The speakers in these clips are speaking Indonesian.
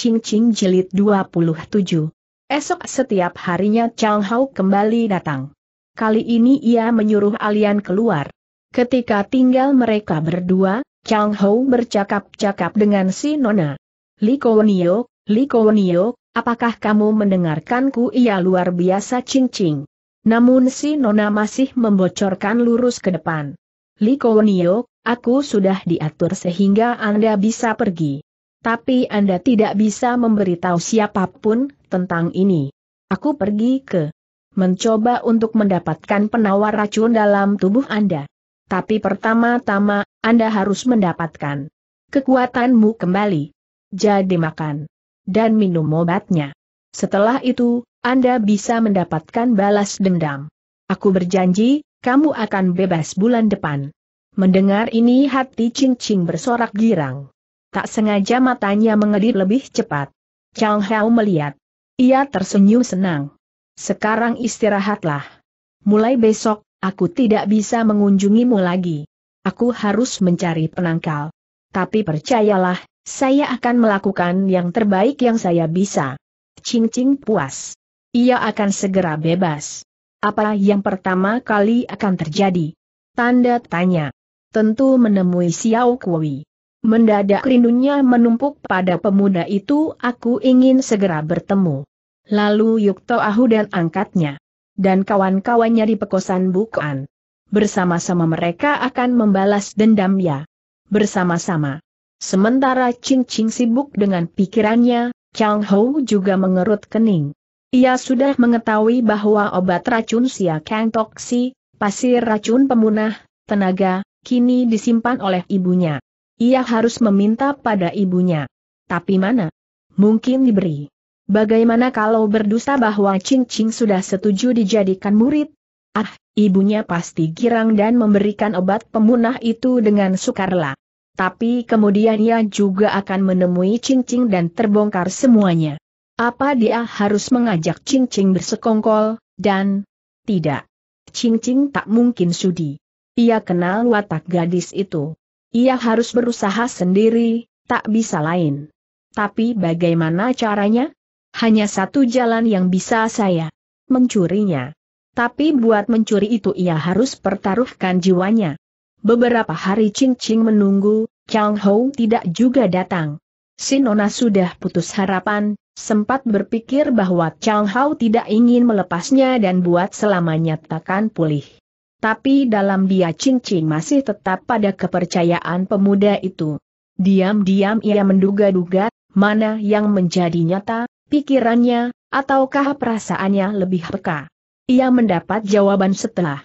Cing Cing Jilid 27. Esok setiap harinya Chang Hao kembali datang. Kali ini ia menyuruh Alian keluar. Ketika tinggal mereka berdua, Chang Hao bercakap-cakap dengan si Nona. Li Kowenio, Li Kowenio, apakah kamu mendengarkanku ia luar biasa Cing Cing. Namun si Nona masih membocorkan lurus ke depan. Li Kowenio, aku sudah diatur sehingga Anda bisa pergi. Tapi Anda tidak bisa memberitahu siapapun tentang ini. Aku pergi ke mencoba untuk mendapatkan penawar racun dalam tubuh Anda. Tapi pertama-tama, Anda harus mendapatkan kekuatanmu kembali. Jadi makan dan minum obatnya. Setelah itu, Anda bisa mendapatkan balas dendam. Aku berjanji, kamu akan bebas bulan depan. Mendengar ini hati Cing Cing bersorak girang tak sengaja matanya mengedip lebih cepat. Chang Hao melihat. Ia tersenyum senang. Sekarang istirahatlah. Mulai besok, aku tidak bisa mengunjungimu lagi. Aku harus mencari penangkal. Tapi percayalah, saya akan melakukan yang terbaik yang saya bisa. Ching Ching puas. Ia akan segera bebas. Apa yang pertama kali akan terjadi? Tanda tanya. Tentu menemui Xiao Kui. Mendadak rindunya menumpuk pada pemuda itu aku ingin segera bertemu. Lalu Yukto Ahu dan angkatnya. Dan kawan-kawannya di pekosan Bukan. Bersama-sama mereka akan membalas dendam ya. Bersama-sama. Sementara Ching Ching sibuk dengan pikirannya, Chang Hou juga mengerut kening. Ia sudah mengetahui bahwa obat racun Sia Kang Toksi, pasir racun pemunah, tenaga, kini disimpan oleh ibunya. Ia harus meminta pada ibunya. Tapi mana? Mungkin diberi. Bagaimana kalau berdusta bahwa Ching Ching sudah setuju dijadikan murid? Ah, ibunya pasti girang dan memberikan obat pemunah itu dengan sukarela. Tapi kemudian ia juga akan menemui Ching Ching dan terbongkar semuanya. Apa dia harus mengajak Ching Ching bersekongkol, dan... Tidak. Ching Ching tak mungkin sudi. Ia kenal watak gadis itu. Ia harus berusaha sendiri, tak bisa lain. Tapi bagaimana caranya? Hanya satu jalan yang bisa saya mencurinya. Tapi buat mencuri itu ia harus pertaruhkan jiwanya. Beberapa hari Ching Ching menunggu, Chang Hou tidak juga datang. Sinona sudah putus harapan, sempat berpikir bahwa Chang Hao tidak ingin melepasnya dan buat selamanya takkan pulih tapi dalam dia cincin masih tetap pada kepercayaan pemuda itu. Diam-diam ia menduga-duga, mana yang menjadi nyata, pikirannya, ataukah perasaannya lebih peka. Ia mendapat jawaban setelah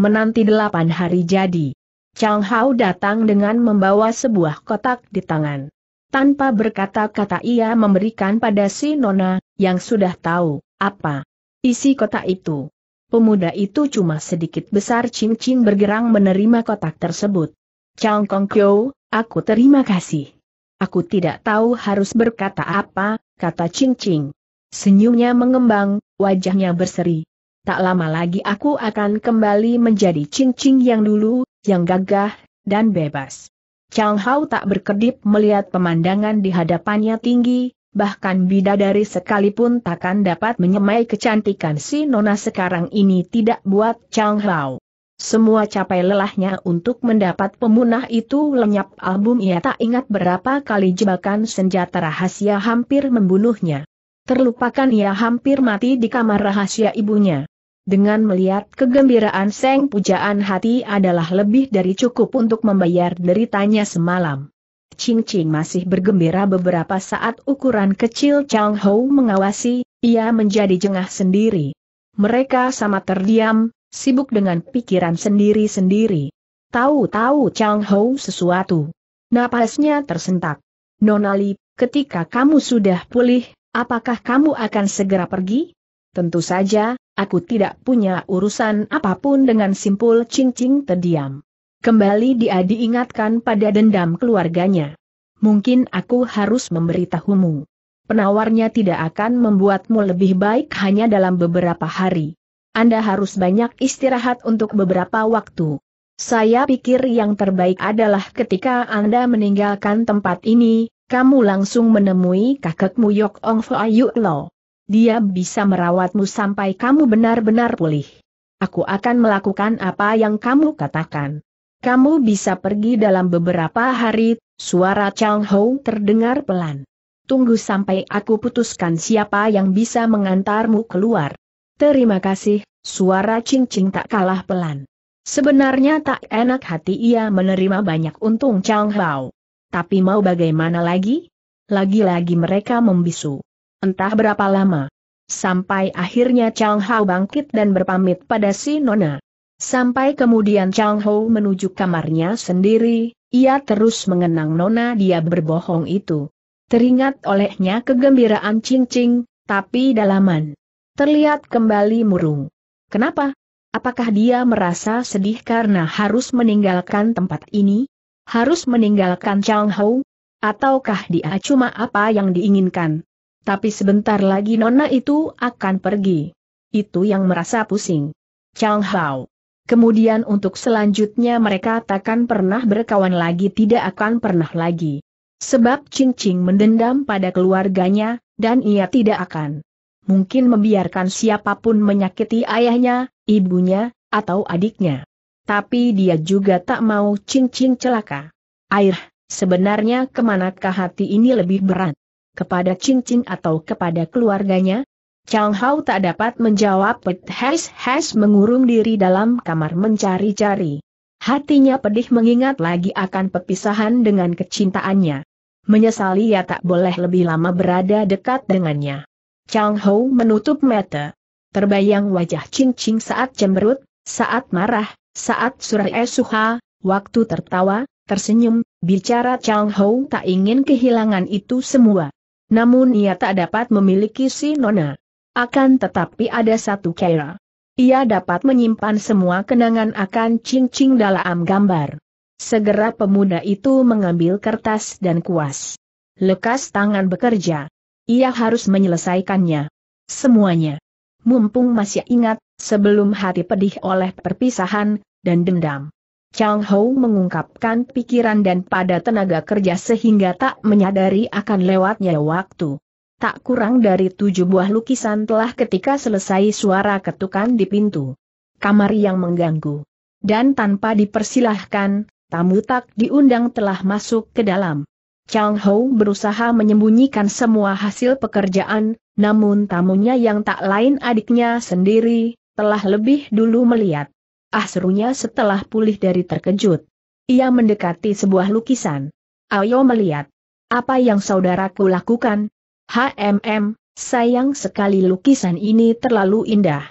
menanti delapan hari jadi. Chang Hao datang dengan membawa sebuah kotak di tangan. Tanpa berkata-kata ia memberikan pada si Nona, yang sudah tahu, apa isi kotak itu pemuda itu cuma sedikit besar cincin bergerang menerima kotak tersebut. Chang Kong Kyo, aku terima kasih. Aku tidak tahu harus berkata apa, kata Ching Ching. Senyumnya mengembang, wajahnya berseri. Tak lama lagi aku akan kembali menjadi Ching Ching yang dulu, yang gagah, dan bebas. Chang Hao tak berkedip melihat pemandangan di hadapannya tinggi, bahkan bidadari sekalipun takkan dapat menyemai kecantikan si Nona sekarang ini tidak buat Chang Hao. Semua capai lelahnya untuk mendapat pemunah itu lenyap album ia tak ingat berapa kali jebakan senjata rahasia hampir membunuhnya. Terlupakan ia hampir mati di kamar rahasia ibunya. Dengan melihat kegembiraan Seng pujaan hati adalah lebih dari cukup untuk membayar deritanya semalam. Ching Ching masih bergembira beberapa saat ukuran kecil Chang Hou mengawasi, ia menjadi jengah sendiri. Mereka sama terdiam, sibuk dengan pikiran sendiri-sendiri. Tahu-tahu Chang Hou sesuatu. Napasnya tersentak. Nonali, ketika kamu sudah pulih, apakah kamu akan segera pergi? Tentu saja, aku tidak punya urusan apapun dengan simpul cincing terdiam. Kembali dia diingatkan pada dendam keluarganya. Mungkin aku harus memberitahumu. Penawarnya tidak akan membuatmu lebih baik hanya dalam beberapa hari. Anda harus banyak istirahat untuk beberapa waktu. Saya pikir yang terbaik adalah ketika Anda meninggalkan tempat ini, kamu langsung menemui kakekmu Yok Ong Foayuk Lo. Dia bisa merawatmu sampai kamu benar-benar pulih. Aku akan melakukan apa yang kamu katakan. Kamu bisa pergi dalam beberapa hari, suara Chang Hou terdengar pelan. Tunggu sampai aku putuskan siapa yang bisa mengantarmu keluar. Terima kasih, suara Ching Ching tak kalah pelan. Sebenarnya tak enak hati ia menerima banyak untung Chang Hou. Tapi mau bagaimana lagi? Lagi-lagi mereka membisu. Entah berapa lama. Sampai akhirnya Chang Hao bangkit dan berpamit pada si Nona. Sampai kemudian Chang Ho menuju kamarnya sendiri, ia terus mengenang nona dia berbohong itu. Teringat olehnya kegembiraan Ching Ching, tapi dalaman. Terlihat kembali murung. Kenapa? Apakah dia merasa sedih karena harus meninggalkan tempat ini? Harus meninggalkan Chang Hou? Ataukah dia cuma apa yang diinginkan? Tapi sebentar lagi Nona itu akan pergi. Itu yang merasa pusing. Chang Hao. Kemudian untuk selanjutnya mereka takkan pernah berkawan lagi tidak akan pernah lagi. Sebab Cincing mendendam pada keluarganya, dan ia tidak akan mungkin membiarkan siapapun menyakiti ayahnya, ibunya, atau adiknya. Tapi dia juga tak mau Cincing celaka. Air, sebenarnya kemanakah hati ini lebih berat? Kepada Cincing atau kepada keluarganya? Chang Hao tak dapat menjawab Pet Hes Hes mengurung diri dalam kamar mencari-cari. Hatinya pedih mengingat lagi akan perpisahan dengan kecintaannya. Menyesali ia tak boleh lebih lama berada dekat dengannya. Chang Hao menutup mata. Terbayang wajah Ching Ching saat cemberut, saat marah, saat surai suha, waktu tertawa, tersenyum, bicara Chang Hao tak ingin kehilangan itu semua. Namun ia tak dapat memiliki si Nona. Akan tetapi ada satu cara. Ia dapat menyimpan semua kenangan akan cincing dalam gambar. Segera pemuda itu mengambil kertas dan kuas. Lekas tangan bekerja. Ia harus menyelesaikannya. Semuanya. Mumpung masih ingat, sebelum hati pedih oleh perpisahan, dan dendam. Chang Hou mengungkapkan pikiran dan pada tenaga kerja sehingga tak menyadari akan lewatnya waktu tak kurang dari tujuh buah lukisan telah ketika selesai suara ketukan di pintu. Kamar yang mengganggu. Dan tanpa dipersilahkan, tamu tak diundang telah masuk ke dalam. Chang Hou berusaha menyembunyikan semua hasil pekerjaan, namun tamunya yang tak lain adiknya sendiri, telah lebih dulu melihat. Ah serunya setelah pulih dari terkejut. Ia mendekati sebuah lukisan. Ayo melihat. Apa yang saudaraku lakukan? HMM, sayang sekali lukisan ini terlalu indah.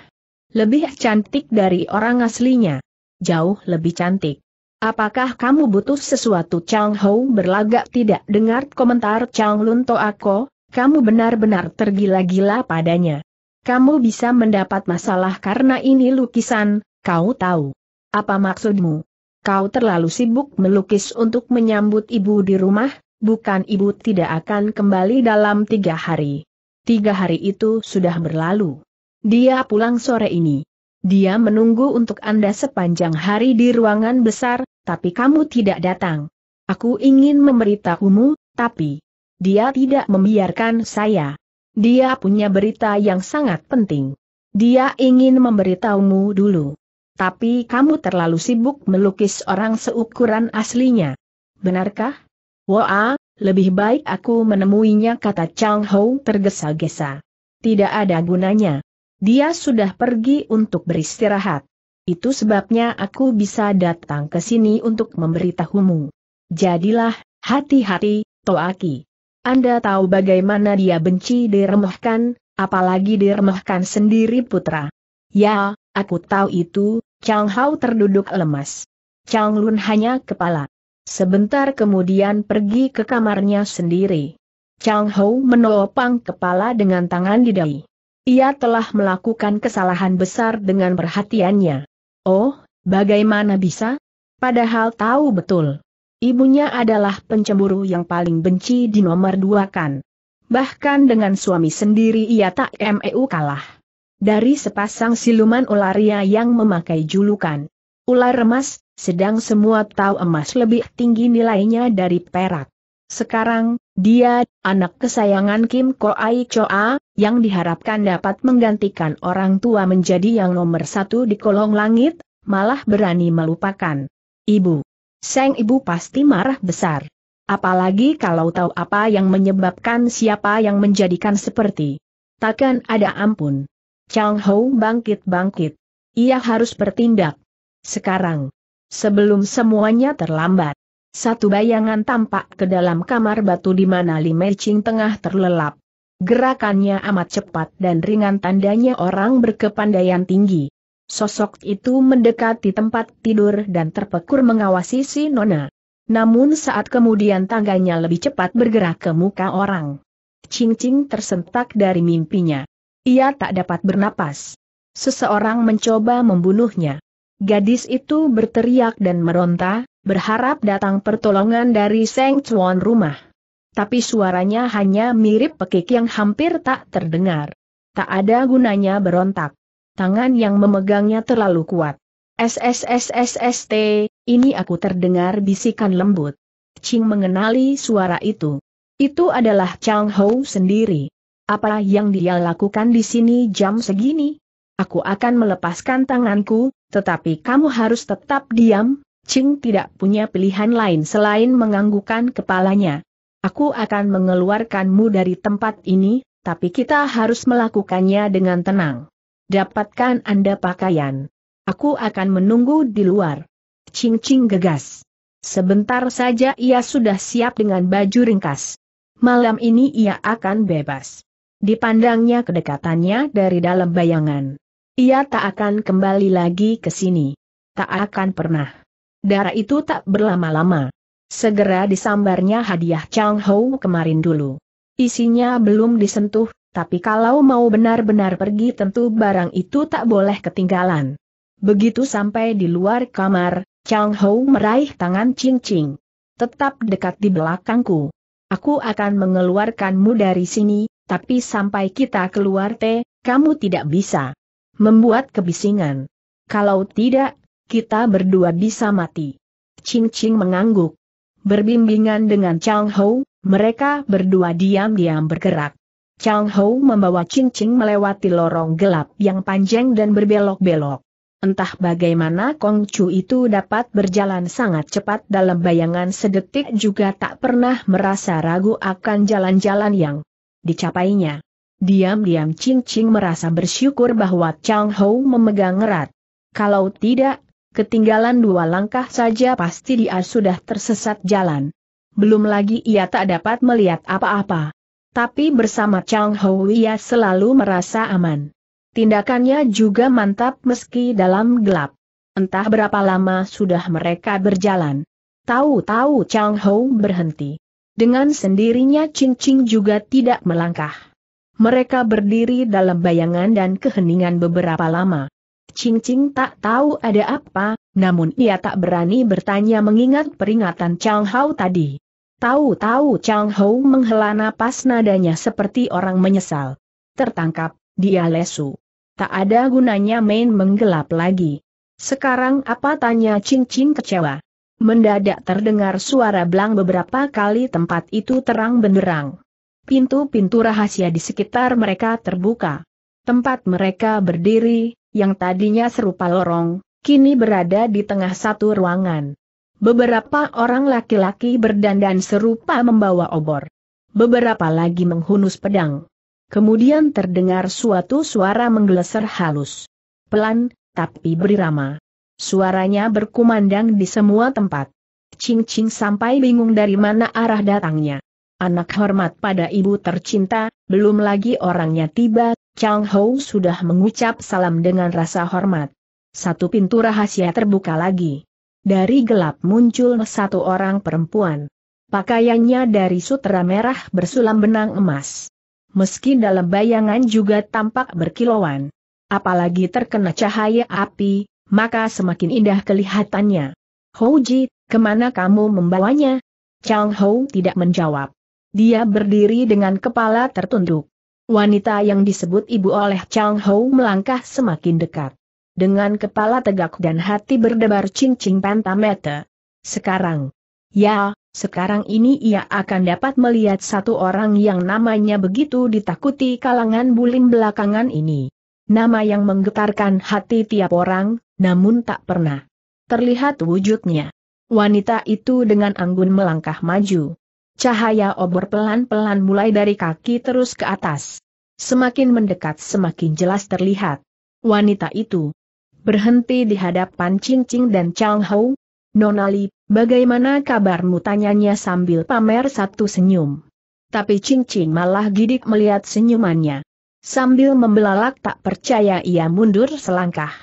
Lebih cantik dari orang aslinya. Jauh lebih cantik. Apakah kamu butuh sesuatu Chang Hou berlagak tidak dengar komentar Chang Lun Toako, kamu benar-benar tergila-gila padanya. Kamu bisa mendapat masalah karena ini lukisan, kau tahu. Apa maksudmu? Kau terlalu sibuk melukis untuk menyambut ibu di rumah, bukan ibu tidak akan kembali dalam tiga hari. Tiga hari itu sudah berlalu. Dia pulang sore ini. Dia menunggu untuk Anda sepanjang hari di ruangan besar, tapi kamu tidak datang. Aku ingin memberitahumu, tapi dia tidak membiarkan saya. Dia punya berita yang sangat penting. Dia ingin memberitahumu dulu. Tapi kamu terlalu sibuk melukis orang seukuran aslinya. Benarkah? Wah, lebih baik aku menemuinya kata Chang Hou tergesa-gesa. Tidak ada gunanya. Dia sudah pergi untuk beristirahat. Itu sebabnya aku bisa datang ke sini untuk memberitahumu. Jadilah, hati-hati, Toaki. Anda tahu bagaimana dia benci diremahkan, apalagi diremahkan sendiri putra. Ya, aku tahu itu, Chang Hao terduduk lemas. Chang Lun hanya kepala. Sebentar kemudian pergi ke kamarnya sendiri. Chang Hou menopang kepala dengan tangan di dahi. Ia telah melakukan kesalahan besar dengan perhatiannya. Oh, bagaimana bisa? Padahal tahu betul. Ibunya adalah pencemburu yang paling benci di nomor dua kan. Bahkan dengan suami sendiri ia tak MEU kalah. Dari sepasang siluman ularia yang memakai julukan ular emas, sedang semua tahu emas lebih tinggi nilainya dari perak. Sekarang, dia, anak kesayangan Kim Ko Ai Choa, yang diharapkan dapat menggantikan orang tua menjadi yang nomor satu di kolong langit, malah berani melupakan. Ibu. Seng ibu pasti marah besar. Apalagi kalau tahu apa yang menyebabkan siapa yang menjadikan seperti. Takkan ada ampun. Chang Hou bangkit-bangkit. Ia harus bertindak. Sekarang. Sebelum semuanya terlambat. Satu bayangan tampak ke dalam kamar batu di mana Li Meching tengah terlelap. Gerakannya amat cepat dan ringan tandanya orang berkepandaian tinggi. Sosok itu mendekati tempat tidur dan terpekur mengawasi si Nona. Namun saat kemudian tangganya lebih cepat bergerak ke muka orang. Cing-cing tersentak dari mimpinya. Ia tak dapat bernapas. Seseorang mencoba membunuhnya. Gadis itu berteriak dan meronta, berharap datang pertolongan dari Seng Chuan rumah. Tapi suaranya hanya mirip pekik yang hampir tak terdengar. Tak ada gunanya berontak. Tangan yang memegangnya terlalu kuat. SSSSST, ini aku terdengar bisikan lembut. Ching mengenali suara itu. Itu adalah Chang Hou sendiri. Apa yang dia lakukan di sini jam segini? aku akan melepaskan tanganku, tetapi kamu harus tetap diam, Ching tidak punya pilihan lain selain menganggukkan kepalanya. Aku akan mengeluarkanmu dari tempat ini, tapi kita harus melakukannya dengan tenang. Dapatkan Anda pakaian. Aku akan menunggu di luar. Ching Ching gegas. Sebentar saja ia sudah siap dengan baju ringkas. Malam ini ia akan bebas. Dipandangnya kedekatannya dari dalam bayangan. Ia tak akan kembali lagi ke sini. Tak akan pernah. Darah itu tak berlama-lama. Segera disambarnya hadiah Chang Hou kemarin dulu. Isinya belum disentuh, tapi kalau mau benar-benar pergi tentu barang itu tak boleh ketinggalan. Begitu sampai di luar kamar, Chang Hou meraih tangan Ching Ching. Tetap dekat di belakangku. Aku akan mengeluarkanmu dari sini, tapi sampai kita keluar teh, kamu tidak bisa. Membuat kebisingan. Kalau tidak, kita berdua bisa mati. Ching Ching mengangguk. Berbimbingan dengan Chang Hou, mereka berdua diam-diam bergerak. Chang Hou membawa Ching Ching melewati lorong gelap yang panjang dan berbelok-belok. Entah bagaimana Kong Chu itu dapat berjalan sangat cepat dalam bayangan sedetik juga tak pernah merasa ragu akan jalan-jalan yang dicapainya. Diam-diam Ching Ching merasa bersyukur bahwa Chang Ho memegang erat. Kalau tidak, ketinggalan dua langkah saja pasti dia sudah tersesat jalan. Belum lagi ia tak dapat melihat apa-apa. Tapi bersama Chang Ho ia selalu merasa aman. Tindakannya juga mantap meski dalam gelap. Entah berapa lama sudah mereka berjalan. Tahu-tahu Chang Ho berhenti. Dengan sendirinya Ching Ching juga tidak melangkah. Mereka berdiri dalam bayangan dan keheningan beberapa lama. Cing Cing tak tahu ada apa, namun ia tak berani bertanya mengingat peringatan Chang Hao tadi. Tahu-tahu Chang Hao menghela napas nadanya seperti orang menyesal. Tertangkap, dia lesu. Tak ada gunanya main menggelap lagi. Sekarang apa tanya Cing Cing kecewa? Mendadak terdengar suara belang beberapa kali tempat itu terang benderang pintu-pintu rahasia di sekitar mereka terbuka. Tempat mereka berdiri, yang tadinya serupa lorong, kini berada di tengah satu ruangan. Beberapa orang laki-laki berdandan serupa membawa obor. Beberapa lagi menghunus pedang. Kemudian terdengar suatu suara menggeleser halus. Pelan, tapi berirama. Suaranya berkumandang di semua tempat. Cing Cing sampai bingung dari mana arah datangnya anak hormat pada ibu tercinta, belum lagi orangnya tiba, Chang Hou sudah mengucap salam dengan rasa hormat. Satu pintu rahasia terbuka lagi. Dari gelap muncul satu orang perempuan. Pakaiannya dari sutra merah bersulam benang emas. Meski dalam bayangan juga tampak berkilauan. Apalagi terkena cahaya api, maka semakin indah kelihatannya. Ji, kemana kamu membawanya? Chang Hou tidak menjawab. Dia berdiri dengan kepala tertunduk. Wanita yang disebut ibu oleh Chang Hou melangkah semakin dekat. Dengan kepala tegak dan hati berdebar cincin pentamete. Sekarang. Ya, sekarang ini ia akan dapat melihat satu orang yang namanya begitu ditakuti kalangan bulim belakangan ini. Nama yang menggetarkan hati tiap orang, namun tak pernah terlihat wujudnya. Wanita itu dengan anggun melangkah maju. Cahaya obor pelan-pelan mulai dari kaki terus ke atas. Semakin mendekat semakin jelas terlihat. Wanita itu berhenti di hadapan Cincing dan Chang Hou. Nonali, bagaimana kabarmu tanyanya sambil pamer satu senyum. Tapi Cincing malah gidik melihat senyumannya. Sambil membelalak tak percaya ia mundur selangkah.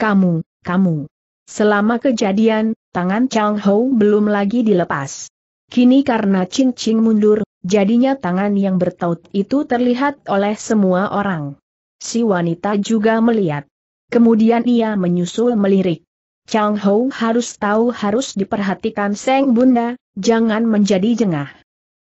Kamu, kamu. Selama kejadian, tangan Chang Hou belum lagi dilepas. Kini karena cincin mundur, jadinya tangan yang bertaut itu terlihat oleh semua orang. Si wanita juga melihat. Kemudian ia menyusul melirik. Chang Hou harus tahu harus diperhatikan Seng Bunda, jangan menjadi jengah.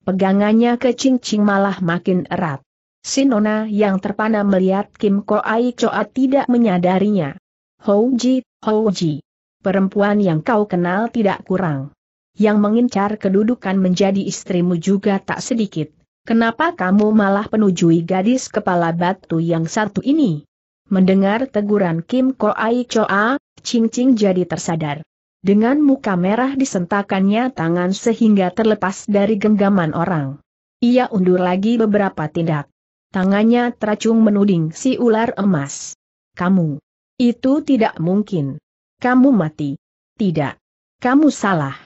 Pegangannya ke cincin malah makin erat. Si Nona yang terpana melihat Kim Ko Ai Choa tidak menyadarinya. Hou Ji, Hou Ji. Perempuan yang kau kenal tidak kurang yang mengincar kedudukan menjadi istrimu juga tak sedikit. Kenapa kamu malah penujui gadis kepala batu yang satu ini? Mendengar teguran Kim Ko Ai Choa, Ching Ching jadi tersadar. Dengan muka merah disentakannya tangan sehingga terlepas dari genggaman orang. Ia undur lagi beberapa tindak. Tangannya teracung menuding si ular emas. Kamu. Itu tidak mungkin. Kamu mati. Tidak. Kamu salah.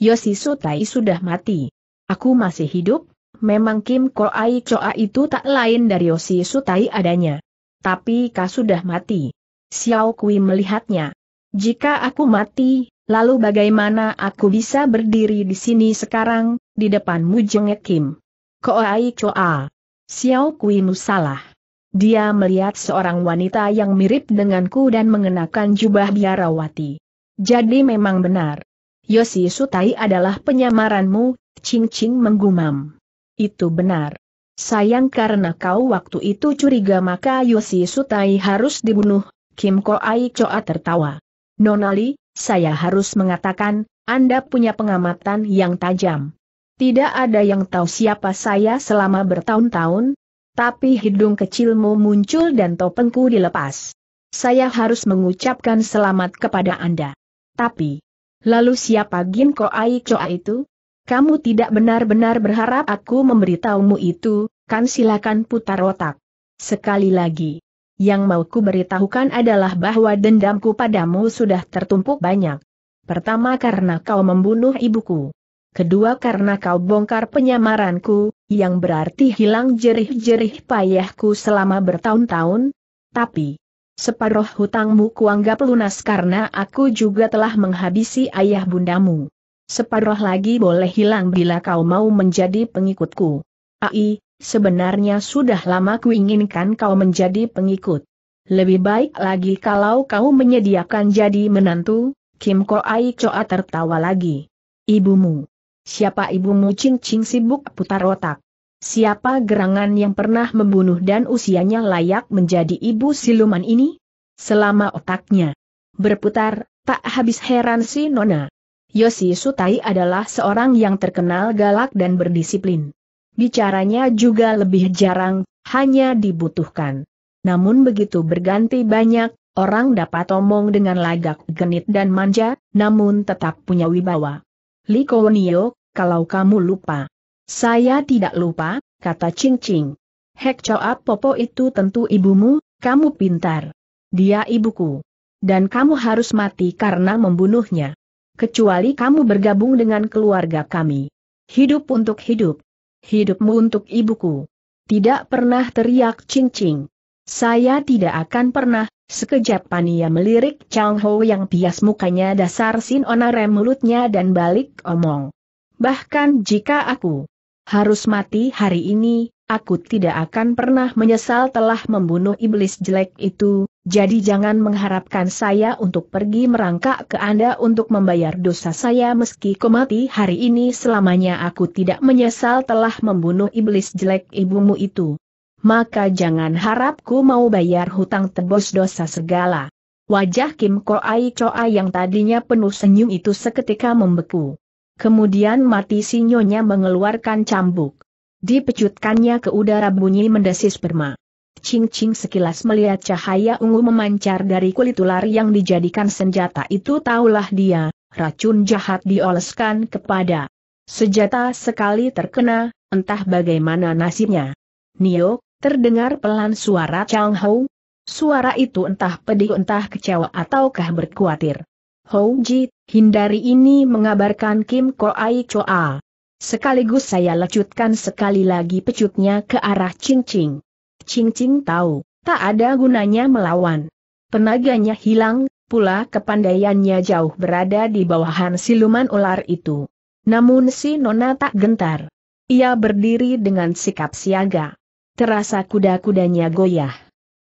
Ya, Sutai sudah mati. Aku masih hidup, memang Kim Koai Choa itu tak lain dari Sutai adanya. Tapi kau sudah mati. Xiao Kui melihatnya. Jika aku mati, lalu bagaimana aku bisa berdiri di sini sekarang, di depanmu jengek Kim? Koai Choa. Xiao Kui musalah. Dia melihat seorang wanita yang mirip denganku dan mengenakan jubah biarawati. Jadi memang benar. Yosi Sutai adalah penyamaranmu, Ching Ching menggumam. Itu benar. Sayang karena kau waktu itu curiga maka Yosi Sutai harus dibunuh, Kim Ai Choa tertawa. Nonali, saya harus mengatakan, Anda punya pengamatan yang tajam. Tidak ada yang tahu siapa saya selama bertahun-tahun, tapi hidung kecilmu muncul dan topengku dilepas. Saya harus mengucapkan selamat kepada Anda. Tapi, Lalu siapa Ginko Aichoa itu? Kamu tidak benar-benar berharap aku memberitahumu itu, kan silakan putar otak. Sekali lagi, yang mau ku beritahukan adalah bahwa dendamku padamu sudah tertumpuk banyak. Pertama karena kau membunuh ibuku. Kedua karena kau bongkar penyamaranku, yang berarti hilang jerih-jerih payahku selama bertahun-tahun. Tapi, separuh hutangmu kuanggap lunas karena aku juga telah menghabisi ayah bundamu. Separuh lagi boleh hilang bila kau mau menjadi pengikutku. Ai, sebenarnya sudah lama ku inginkan kau menjadi pengikut. Lebih baik lagi kalau kau menyediakan jadi menantu, Kim Ko Ai coa tertawa lagi. Ibumu. Siapa ibumu cing-cing sibuk putar otak. Siapa gerangan yang pernah membunuh dan usianya layak menjadi ibu siluman ini? Selama otaknya berputar, tak habis heran si Nona. Yosi Sutai adalah seorang yang terkenal galak dan berdisiplin. Bicaranya juga lebih jarang, hanya dibutuhkan. Namun begitu berganti banyak, orang dapat omong dengan lagak genit dan manja, namun tetap punya wibawa. Nio, kalau kamu lupa. Saya tidak lupa, kata Ching Ching. Hek Choa Popo itu tentu ibumu, kamu pintar. Dia ibuku. Dan kamu harus mati karena membunuhnya. Kecuali kamu bergabung dengan keluarga kami. Hidup untuk hidup. Hidupmu untuk ibuku. Tidak pernah teriak Ching Ching. Saya tidak akan pernah, sekejap pania melirik Chang Ho yang pias mukanya dasar sin onare mulutnya dan balik omong. Bahkan jika aku harus mati hari ini, aku tidak akan pernah menyesal telah membunuh iblis jelek itu, jadi jangan mengharapkan saya untuk pergi merangkak ke Anda untuk membayar dosa saya meski ku mati hari ini selamanya aku tidak menyesal telah membunuh iblis jelek ibumu itu. Maka jangan harapku mau bayar hutang tebus dosa segala. Wajah Kim Koai Choa yang tadinya penuh senyum itu seketika membeku. Kemudian mati sinyonya mengeluarkan cambuk. Dipecutkannya ke udara bunyi mendesis perma. Cing-cing sekilas melihat cahaya ungu memancar dari kulit ular yang dijadikan senjata itu taulah dia, racun jahat dioleskan kepada. Sejata sekali terkena, entah bagaimana nasibnya. Nio, terdengar pelan suara Chang Hou. Suara itu entah pedih entah kecewa ataukah berkuatir. Hou Ji, Hindari ini mengabarkan Kim Ko Ai Choa. Sekaligus saya lecutkan sekali lagi pecutnya ke arah Ching Ching. Ching Ching tahu, tak ada gunanya melawan. Tenaganya hilang, pula kepandaiannya jauh berada di bawahan siluman ular itu. Namun si Nona tak gentar. Ia berdiri dengan sikap siaga. Terasa kuda-kudanya goyah.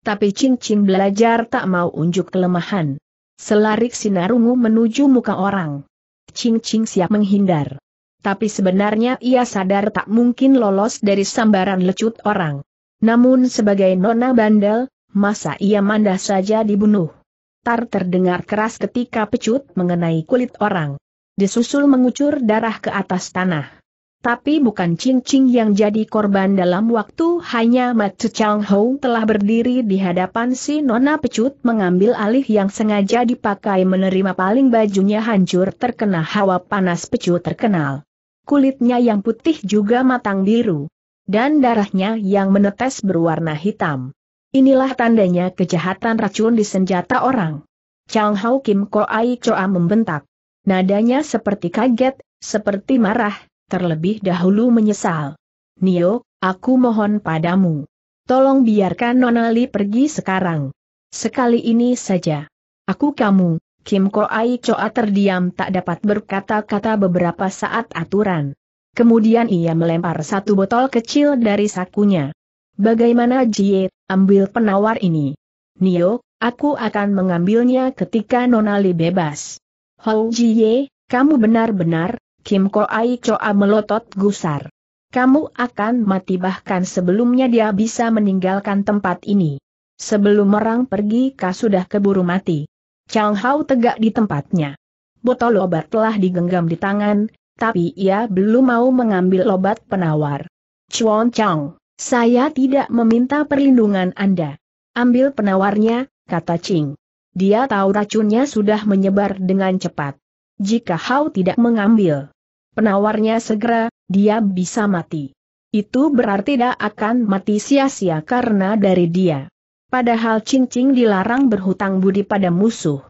Tapi Ching Ching belajar tak mau unjuk kelemahan. Selarik sinar ungu menuju muka orang. Cing-cing siap menghindar. Tapi sebenarnya ia sadar tak mungkin lolos dari sambaran lecut orang. Namun sebagai nona bandel, masa ia mandah saja dibunuh. Tar terdengar keras ketika pecut mengenai kulit orang. Disusul mengucur darah ke atas tanah. Tapi bukan cincin yang jadi korban dalam waktu hanya Matsu Chang Ho telah berdiri di hadapan si Nona Pecut mengambil alih yang sengaja dipakai menerima paling bajunya hancur terkena hawa panas Pecut terkenal. Kulitnya yang putih juga matang biru. Dan darahnya yang menetes berwarna hitam. Inilah tandanya kejahatan racun di senjata orang. Chang Hao Kim Ko Ai Choa membentak. Nadanya seperti kaget, seperti marah, terlebih dahulu menyesal. Nio, aku mohon padamu. Tolong biarkan Nonali pergi sekarang. Sekali ini saja. Aku kamu, Kim Ko Ai Choa terdiam tak dapat berkata-kata beberapa saat aturan. Kemudian ia melempar satu botol kecil dari sakunya. Bagaimana Jie, ambil penawar ini. Nio, aku akan mengambilnya ketika Nonali bebas. Hou Jie, kamu benar-benar, Kim Ko Ai Choa melotot gusar. Kamu akan mati bahkan sebelumnya dia bisa meninggalkan tempat ini. Sebelum orang pergi kau sudah keburu mati. Chang Hao tegak di tempatnya. Botol obat telah digenggam di tangan, tapi ia belum mau mengambil obat penawar. Chuan Chang, saya tidak meminta perlindungan Anda. Ambil penawarnya, kata Ching. Dia tahu racunnya sudah menyebar dengan cepat. Jika Hau tidak mengambil penawarnya segera, dia bisa mati. Itu berarti dia akan mati sia-sia karena dari dia. Padahal cincin dilarang berhutang budi pada musuh.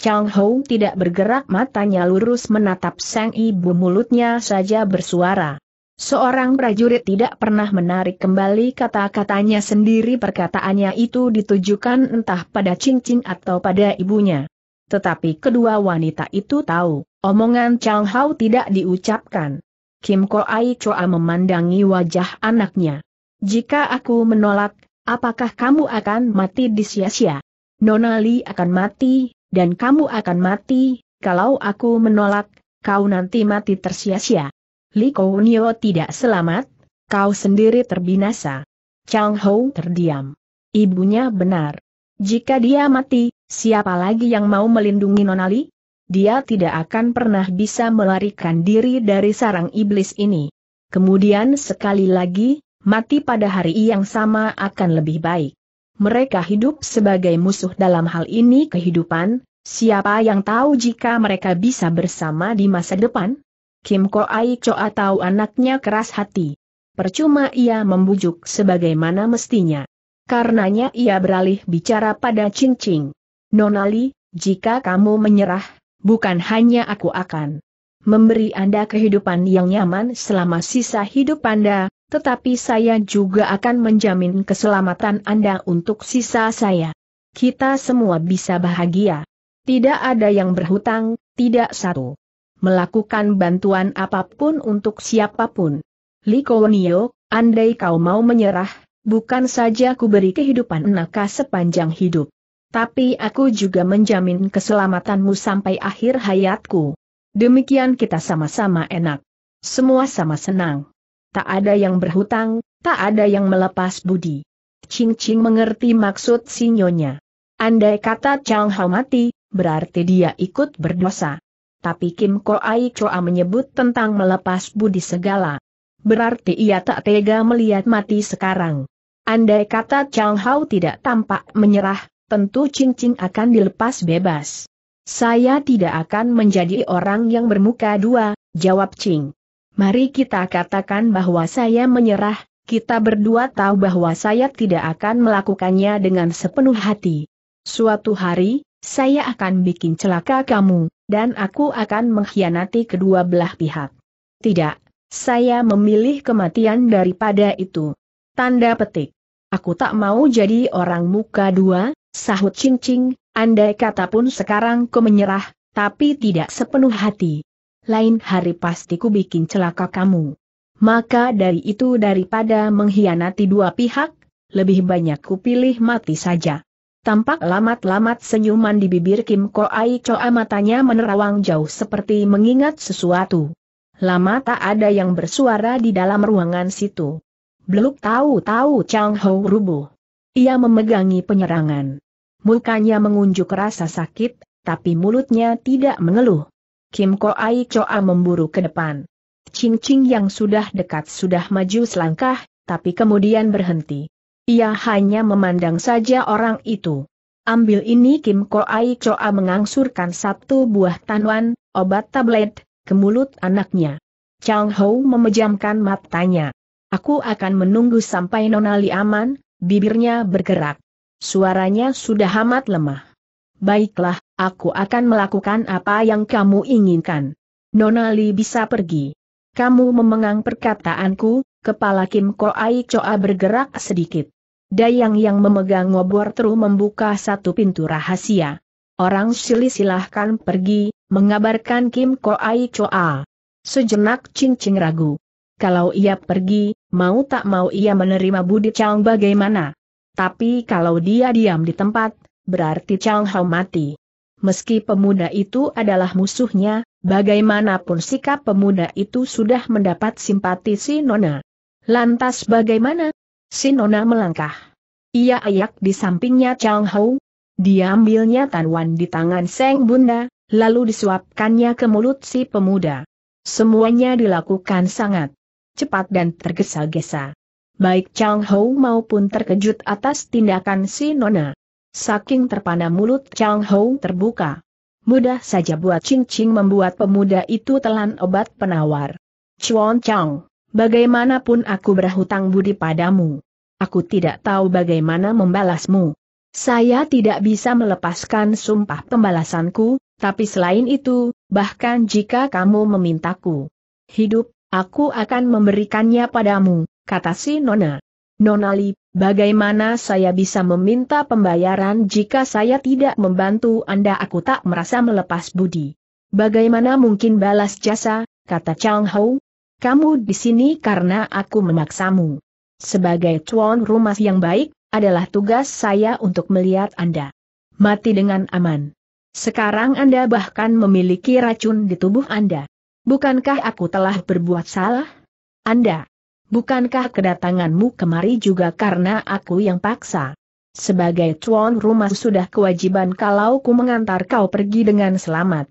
Chang Hou tidak bergerak matanya lurus menatap sang ibu mulutnya saja bersuara. Seorang prajurit tidak pernah menarik kembali kata-katanya sendiri perkataannya itu ditujukan entah pada cincin atau pada ibunya. Tetapi kedua wanita itu tahu, omongan Chang Hao tidak diucapkan. Kim Ko Ai Choa memandangi wajah anaknya. Jika aku menolak, apakah kamu akan mati di sia-sia? Nona Li akan mati, dan kamu akan mati, kalau aku menolak, kau nanti mati tersia-sia. Li Kounio tidak selamat, kau sendiri terbinasa. Chang Hao terdiam. Ibunya benar. Jika dia mati, Siapa lagi yang mau melindungi Nonali? Dia tidak akan pernah bisa melarikan diri dari sarang iblis ini. Kemudian sekali lagi, mati pada hari yang sama akan lebih baik. Mereka hidup sebagai musuh dalam hal ini kehidupan, siapa yang tahu jika mereka bisa bersama di masa depan? Kim Ko Ai Choa tahu anaknya keras hati. Percuma ia membujuk sebagaimana mestinya. Karenanya ia beralih bicara pada Ching Ching. Nonali, jika kamu menyerah, bukan hanya aku akan memberi Anda kehidupan yang nyaman selama sisa hidup Anda, tetapi saya juga akan menjamin keselamatan Anda untuk sisa saya. Kita semua bisa bahagia. Tidak ada yang berhutang, tidak satu. Melakukan bantuan apapun untuk siapapun. Li Likonio, andai kau mau menyerah, bukan saja ku beri kehidupan Naka sepanjang hidup. Tapi aku juga menjamin keselamatanmu sampai akhir hayatku. Demikian kita sama-sama enak. Semua sama senang. Tak ada yang berhutang, tak ada yang melepas budi. Ching Ching mengerti maksud sinyonya. Andai kata Chang Hao mati, berarti dia ikut berdosa. Tapi Kim Ko Ai Choa menyebut tentang melepas budi segala. Berarti ia tak tega melihat mati sekarang. Andai kata Chang Hao tidak tampak menyerah, tentu cincin akan dilepas bebas. Saya tidak akan menjadi orang yang bermuka dua, jawab cing. Mari kita katakan bahwa saya menyerah, kita berdua tahu bahwa saya tidak akan melakukannya dengan sepenuh hati. Suatu hari, saya akan bikin celaka kamu, dan aku akan mengkhianati kedua belah pihak. Tidak, saya memilih kematian daripada itu. Tanda petik. Aku tak mau jadi orang muka dua, Sahut cincing, andai kata pun sekarang ku menyerah, tapi tidak sepenuh hati. Lain hari pasti ku bikin celaka kamu. Maka dari itu daripada mengkhianati dua pihak, lebih banyak ku pilih mati saja. Tampak lamat-lamat senyuman di bibir Kim Ko Ai Choa matanya menerawang jauh seperti mengingat sesuatu. Lama tak ada yang bersuara di dalam ruangan situ. Beluk tahu-tahu Chang Ho rubuh. Ia memegangi penyerangan. Mukanya mengunjuk rasa sakit, tapi mulutnya tidak mengeluh. Kim Ko Ai Choa memburu ke depan. Ching Ching yang sudah dekat sudah maju selangkah, tapi kemudian berhenti. Ia hanya memandang saja orang itu. Ambil ini Kim Ko Ai Choa mengangsurkan satu buah tanuan, obat tablet, ke mulut anaknya. Chang Ho memejamkan matanya. Aku akan menunggu sampai Nona Li aman, Bibirnya bergerak. Suaranya sudah amat lemah. Baiklah, aku akan melakukan apa yang kamu inginkan. Nona Li bisa pergi. Kamu memengang perkataanku, kepala Kim Ko Koai Choa bergerak sedikit. Dayang yang memegang obor teru membuka satu pintu rahasia. Orang Sili silahkan pergi, mengabarkan Kim Ko Koai Choa. Sejenak cincin ragu. Kalau ia pergi, Mau tak mau ia menerima Budi Chang bagaimana. Tapi kalau dia diam di tempat, berarti Chang Hao mati. Meski pemuda itu adalah musuhnya, bagaimanapun sikap pemuda itu sudah mendapat simpati si Nona. Lantas bagaimana? Si Nona melangkah. Ia ayak di sampingnya Chang Hao. Diambilnya Tanwan di tangan Seng Bunda, lalu disuapkannya ke mulut si pemuda. Semuanya dilakukan sangat cepat dan tergesa-gesa. Baik Chang Hou maupun terkejut atas tindakan si Nona. Saking terpana mulut Chang Hou terbuka. Mudah saja buat Ching Ching membuat pemuda itu telan obat penawar. Chuan Chang, bagaimanapun aku berhutang budi padamu. Aku tidak tahu bagaimana membalasmu. Saya tidak bisa melepaskan sumpah pembalasanku, tapi selain itu, bahkan jika kamu memintaku hidup, Aku akan memberikannya padamu, kata si Nona. Nonali, bagaimana saya bisa meminta pembayaran jika saya tidak membantu Anda aku tak merasa melepas budi. Bagaimana mungkin balas jasa, kata Chang Hou. Kamu di sini karena aku memaksamu. Sebagai tuan rumah yang baik, adalah tugas saya untuk melihat Anda mati dengan aman. Sekarang Anda bahkan memiliki racun di tubuh Anda. Bukankah aku telah berbuat salah? Anda, bukankah kedatanganmu kemari juga karena aku yang paksa? Sebagai tuan rumah sudah kewajiban kalau ku mengantar kau pergi dengan selamat.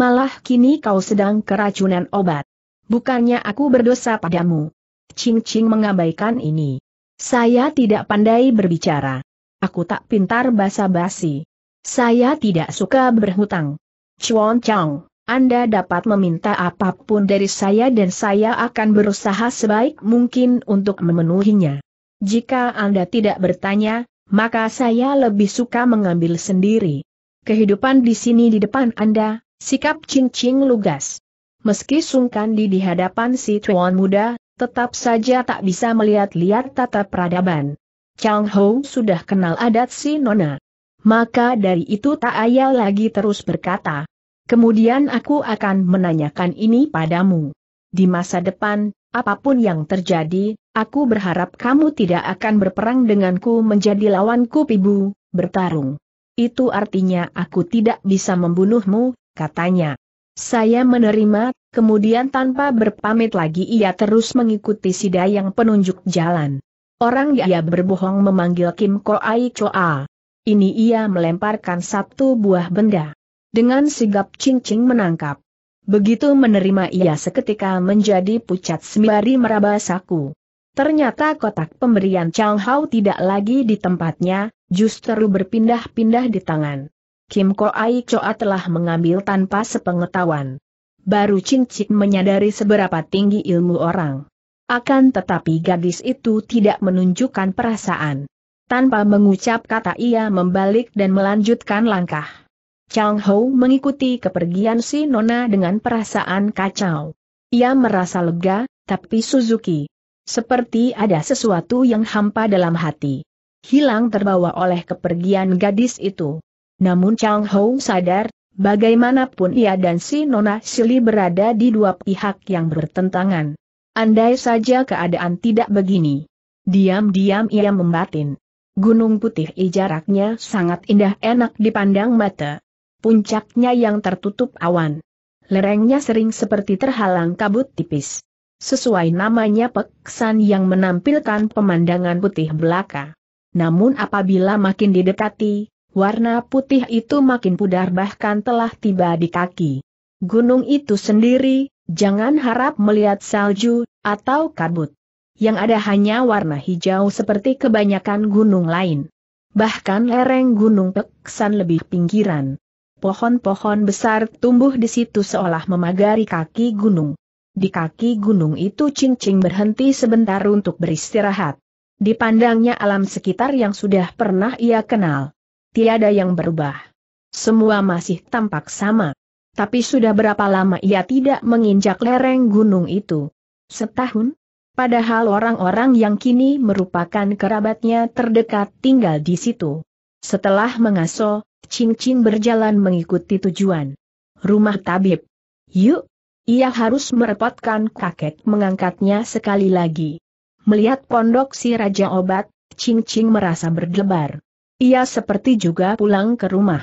Malah kini kau sedang keracunan obat. Bukannya aku berdosa padamu. Ching Ching mengabaikan ini. Saya tidak pandai berbicara. Aku tak pintar basa-basi. Saya tidak suka berhutang. Chuan Chang. Anda dapat meminta apapun dari saya dan saya akan berusaha sebaik mungkin untuk memenuhinya. Jika Anda tidak bertanya, maka saya lebih suka mengambil sendiri. Kehidupan di sini di depan Anda, sikap cincing lugas. Meski sungkan di di hadapan si tuan muda, tetap saja tak bisa melihat-lihat tata peradaban. Chang Ho sudah kenal adat si Nona. Maka dari itu tak ayal lagi terus berkata, Kemudian aku akan menanyakan ini padamu. Di masa depan, apapun yang terjadi, aku berharap kamu tidak akan berperang denganku menjadi lawanku pibu, bertarung. Itu artinya aku tidak bisa membunuhmu, katanya. Saya menerima, kemudian tanpa berpamit lagi ia terus mengikuti sida yang penunjuk jalan. Orang dia berbohong memanggil Kim Ko Ai Choa. Ini ia melemparkan satu buah benda. Dengan sigap cincin menangkap. Begitu menerima ia seketika menjadi pucat sembari meraba saku. Ternyata kotak pemberian Chang Hao tidak lagi di tempatnya, justru berpindah-pindah di tangan. Kim Ko Ai Choa telah mengambil tanpa sepengetahuan. Baru cincin menyadari seberapa tinggi ilmu orang. Akan tetapi gadis itu tidak menunjukkan perasaan. Tanpa mengucap kata ia membalik dan melanjutkan langkah. Chang Ho mengikuti kepergian si Nona dengan perasaan kacau. Ia merasa lega, tapi Suzuki. Seperti ada sesuatu yang hampa dalam hati. Hilang terbawa oleh kepergian gadis itu. Namun Chang Ho sadar, bagaimanapun ia dan si Nona Sili berada di dua pihak yang bertentangan. Andai saja keadaan tidak begini. Diam-diam ia membatin. Gunung Putih I jaraknya sangat indah enak dipandang mata puncaknya yang tertutup awan. Lerengnya sering seperti terhalang kabut tipis. Sesuai namanya peksan yang menampilkan pemandangan putih belaka. Namun apabila makin didekati, warna putih itu makin pudar bahkan telah tiba di kaki. Gunung itu sendiri, jangan harap melihat salju, atau kabut. Yang ada hanya warna hijau seperti kebanyakan gunung lain. Bahkan lereng gunung peksan lebih pinggiran. Pohon-pohon besar tumbuh di situ seolah memagari kaki gunung. Di kaki gunung itu cincin berhenti sebentar untuk beristirahat. Dipandangnya alam sekitar yang sudah pernah ia kenal. Tiada yang berubah. Semua masih tampak sama. Tapi sudah berapa lama ia tidak menginjak lereng gunung itu? Setahun? Padahal orang-orang yang kini merupakan kerabatnya terdekat tinggal di situ. Setelah mengaso, Ching Ching berjalan mengikuti tujuan. Rumah tabib. Yuk! Ia harus merepotkan kakek mengangkatnya sekali lagi. Melihat pondok si Raja Obat, Ching Ching merasa berdebar. Ia seperti juga pulang ke rumah.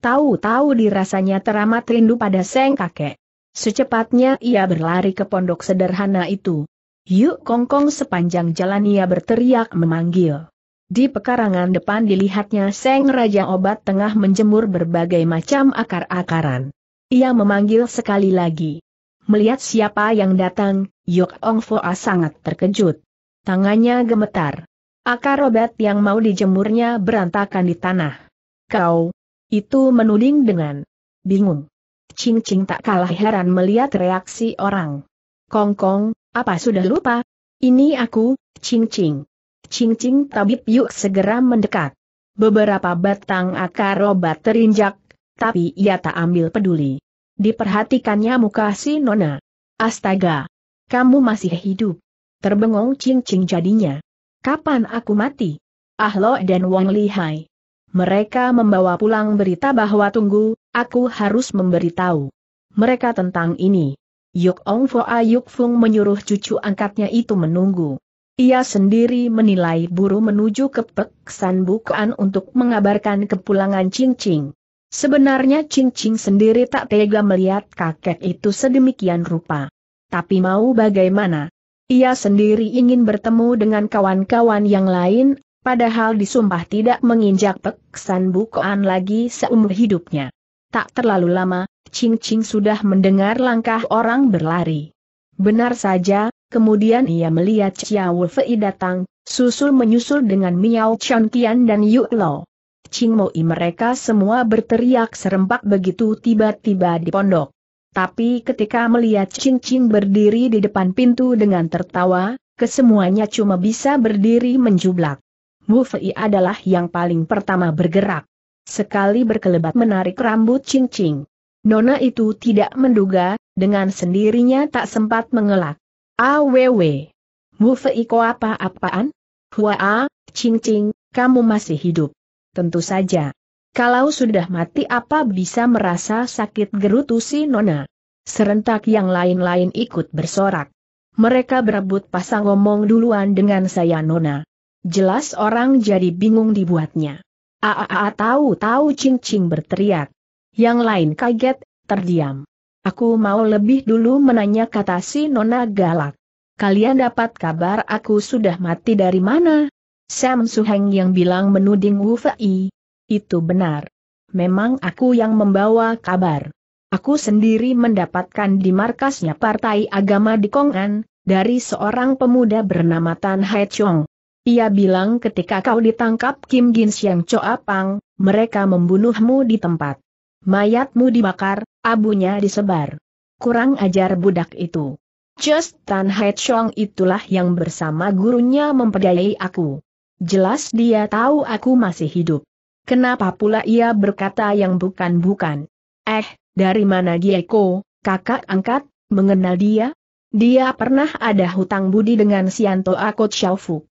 Tahu-tahu dirasanya teramat rindu pada seng kakek. Secepatnya ia berlari ke pondok sederhana itu. Yuk kongkong sepanjang jalan ia berteriak memanggil. Di pekarangan depan dilihatnya Seng Raja Obat tengah menjemur berbagai macam akar-akaran. Ia memanggil sekali lagi. Melihat siapa yang datang, Yok Ong Foa sangat terkejut. Tangannya gemetar. Akar obat yang mau dijemurnya berantakan di tanah. Kau, itu menuding dengan bingung. Cing Cing tak kalah heran melihat reaksi orang. Kong Kong, apa sudah lupa? Ini aku, Cing Cing. Cincing tabib yuk segera mendekat. Beberapa batang akar obat terinjak, tapi ia tak ambil peduli. Diperhatikannya muka si Nona. Astaga! Kamu masih hidup. Terbengong cincing jadinya. Kapan aku mati? Ah Ahlo dan Wang Lihai. Mereka membawa pulang berita bahwa tunggu, aku harus memberitahu. Mereka tentang ini. Yuk Ong A Yuk Fung menyuruh cucu angkatnya itu menunggu. Ia sendiri menilai buru menuju ke Peksan Bukaan untuk mengabarkan kepulangan cincing. Sebenarnya cincing sendiri tak tega melihat kakek itu sedemikian rupa. Tapi mau bagaimana? Ia sendiri ingin bertemu dengan kawan-kawan yang lain, padahal disumpah tidak menginjak Peksan Bukaan lagi seumur hidupnya. Tak terlalu lama, cincing sudah mendengar langkah orang berlari. Benar saja, Kemudian ia melihat Xiao Fei datang, susul menyusul dengan Miao Chan Qian dan Yu Lo. Ching Moi mereka semua berteriak serempak begitu tiba-tiba di pondok. Tapi ketika melihat Ching Ching berdiri di depan pintu dengan tertawa, kesemuanya cuma bisa berdiri menjublak. Mu Fei adalah yang paling pertama bergerak. Sekali berkelebat menarik rambut Ching Ching. Nona itu tidak menduga, dengan sendirinya tak sempat mengelak. Aww. ko apa-apaan? Hua, cincing, kamu masih hidup. Tentu saja. Kalau sudah mati apa bisa merasa sakit gerutu si Nona? Serentak yang lain-lain ikut bersorak. Mereka berebut pasang ngomong duluan dengan saya Nona. Jelas orang jadi bingung dibuatnya. Aa tahu-tahu cincing berteriak. Yang lain kaget, terdiam. Aku mau lebih dulu menanya kata si Nona galak. Kalian dapat kabar aku sudah mati dari mana? Sam Suheng yang bilang menuding Wu Fei. Itu benar. Memang aku yang membawa kabar. Aku sendiri mendapatkan di markasnya partai agama di Kongan, dari seorang pemuda bernama Tan Hai Chong. Ia bilang ketika kau ditangkap Kim Gin Siang Choa Pang, mereka membunuhmu di tempat. Mayatmu dibakar, abunya disebar. Kurang ajar budak itu. Just Tan Hai Chong itulah yang bersama gurunya memperdayai aku. Jelas dia tahu aku masih hidup. Kenapa pula ia berkata yang bukan-bukan? Eh, dari mana Gieko, kakak angkat, mengenal dia? Dia pernah ada hutang budi dengan Sianto Akut Xiaofu.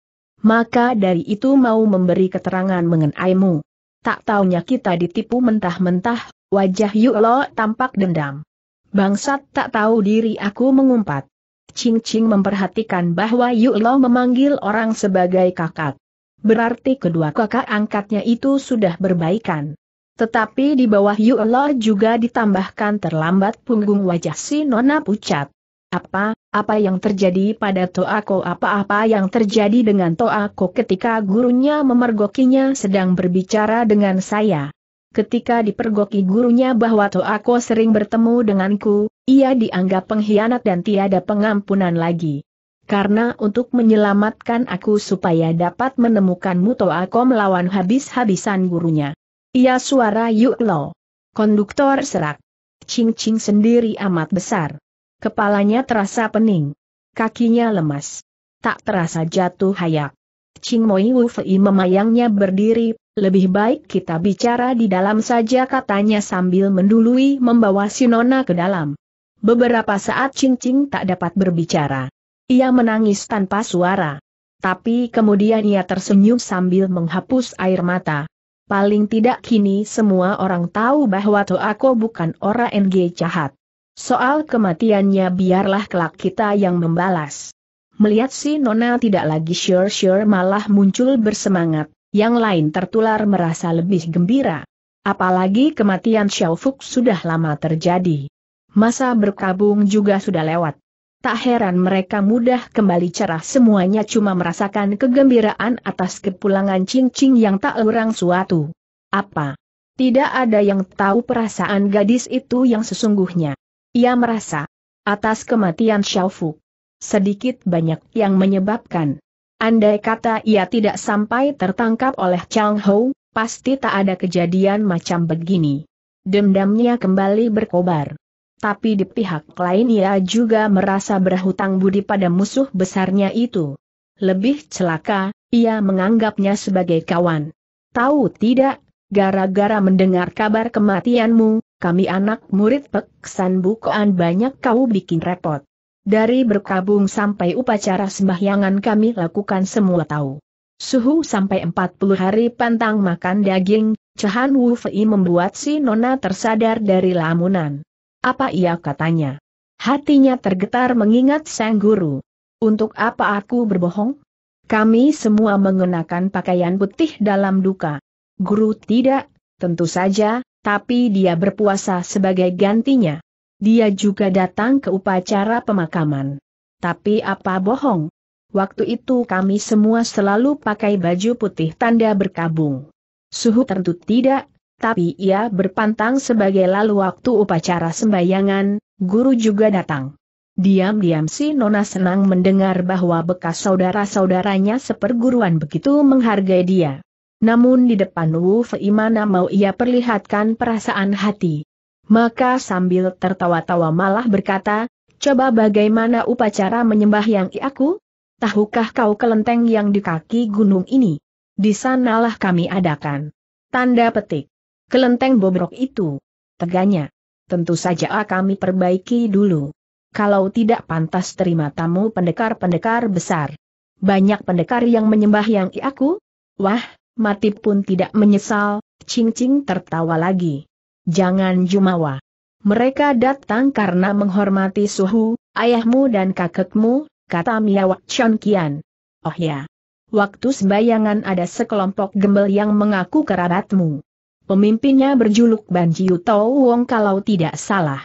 Maka dari itu mau memberi keterangan mengenaimu. Tak taunya kita ditipu mentah-mentah, wajah Yu Lo tampak dendam. Bangsat tak tahu diri aku mengumpat. Ching Ching memperhatikan bahwa Yu Lo memanggil orang sebagai kakak. Berarti kedua kakak angkatnya itu sudah berbaikan. Tetapi di bawah Yu Lo juga ditambahkan terlambat punggung wajah si Nona pucat. Apa, apa yang terjadi pada Toako apa-apa yang terjadi dengan Toako ketika gurunya memergokinya sedang berbicara dengan saya. Ketika dipergoki gurunya bahwa Toako sering bertemu denganku, ia dianggap pengkhianat dan tiada pengampunan lagi. Karena untuk menyelamatkan aku supaya dapat menemukanmu Toako melawan habis-habisan gurunya. Ia suara Yuk Lo. Konduktor serak. Cing-cing sendiri amat besar. Kepalanya terasa pening. Kakinya lemas. Tak terasa jatuh hayak. Ching Moi Wu Fei memayangnya berdiri, lebih baik kita bicara di dalam saja katanya sambil mendului membawa Sinona ke dalam. Beberapa saat Ching Ching tak dapat berbicara. Ia menangis tanpa suara. Tapi kemudian ia tersenyum sambil menghapus air mata. Paling tidak kini semua orang tahu bahwa Toako bukan orang NG jahat. Soal kematiannya biarlah kelak kita yang membalas. Melihat si Nona tidak lagi sure-sure malah muncul bersemangat, yang lain tertular merasa lebih gembira. Apalagi kematian Xiaofuk sudah lama terjadi. Masa berkabung juga sudah lewat. Tak heran mereka mudah kembali cerah semuanya cuma merasakan kegembiraan atas kepulangan cincin yang tak orang suatu. Apa? Tidak ada yang tahu perasaan gadis itu yang sesungguhnya. Ia merasa, atas kematian Xiaofu, sedikit banyak yang menyebabkan. Andai kata ia tidak sampai tertangkap oleh Chang Hou, pasti tak ada kejadian macam begini. Dendamnya kembali berkobar. Tapi di pihak lain ia juga merasa berhutang budi pada musuh besarnya itu. Lebih celaka, ia menganggapnya sebagai kawan. Tahu tidak, Gara-gara mendengar kabar kematianmu, kami anak murid peksan bukoan banyak kau bikin repot. Dari berkabung sampai upacara sembahyangan kami lakukan semua tahu. Suhu sampai 40 hari pantang makan daging, Cehan Wu Fei membuat si Nona tersadar dari lamunan. Apa ia katanya? Hatinya tergetar mengingat sang guru. Untuk apa aku berbohong? Kami semua mengenakan pakaian putih dalam duka. Guru tidak, tentu saja, tapi dia berpuasa sebagai gantinya. Dia juga datang ke upacara pemakaman. Tapi apa bohong? Waktu itu kami semua selalu pakai baju putih tanda berkabung. Suhu tentu tidak, tapi ia berpantang sebagai lalu waktu upacara sembayangan, guru juga datang. Diam-diam si Nona senang mendengar bahwa bekas saudara-saudaranya seperguruan begitu menghargai dia. Namun di depan Wu Fei mana mau ia perlihatkan perasaan hati. Maka sambil tertawa-tawa malah berkata, coba bagaimana upacara menyembah yang aku? Tahukah kau kelenteng yang di kaki gunung ini? Di sanalah kami adakan. Tanda petik. Kelenteng bobrok itu. Teganya. Tentu saja kami perbaiki dulu. Kalau tidak pantas terima tamu pendekar-pendekar besar. Banyak pendekar yang menyembah yang aku? Wah, mati pun tidak menyesal, Ching Ching tertawa lagi. Jangan jumawa. Mereka datang karena menghormati suhu, ayahmu dan kakekmu, kata Miawak Chon Kian. Oh ya. Waktu sembayangan ada sekelompok gembel yang mengaku kerabatmu. Pemimpinnya berjuluk Banjiu Jiu Tau Wong kalau tidak salah.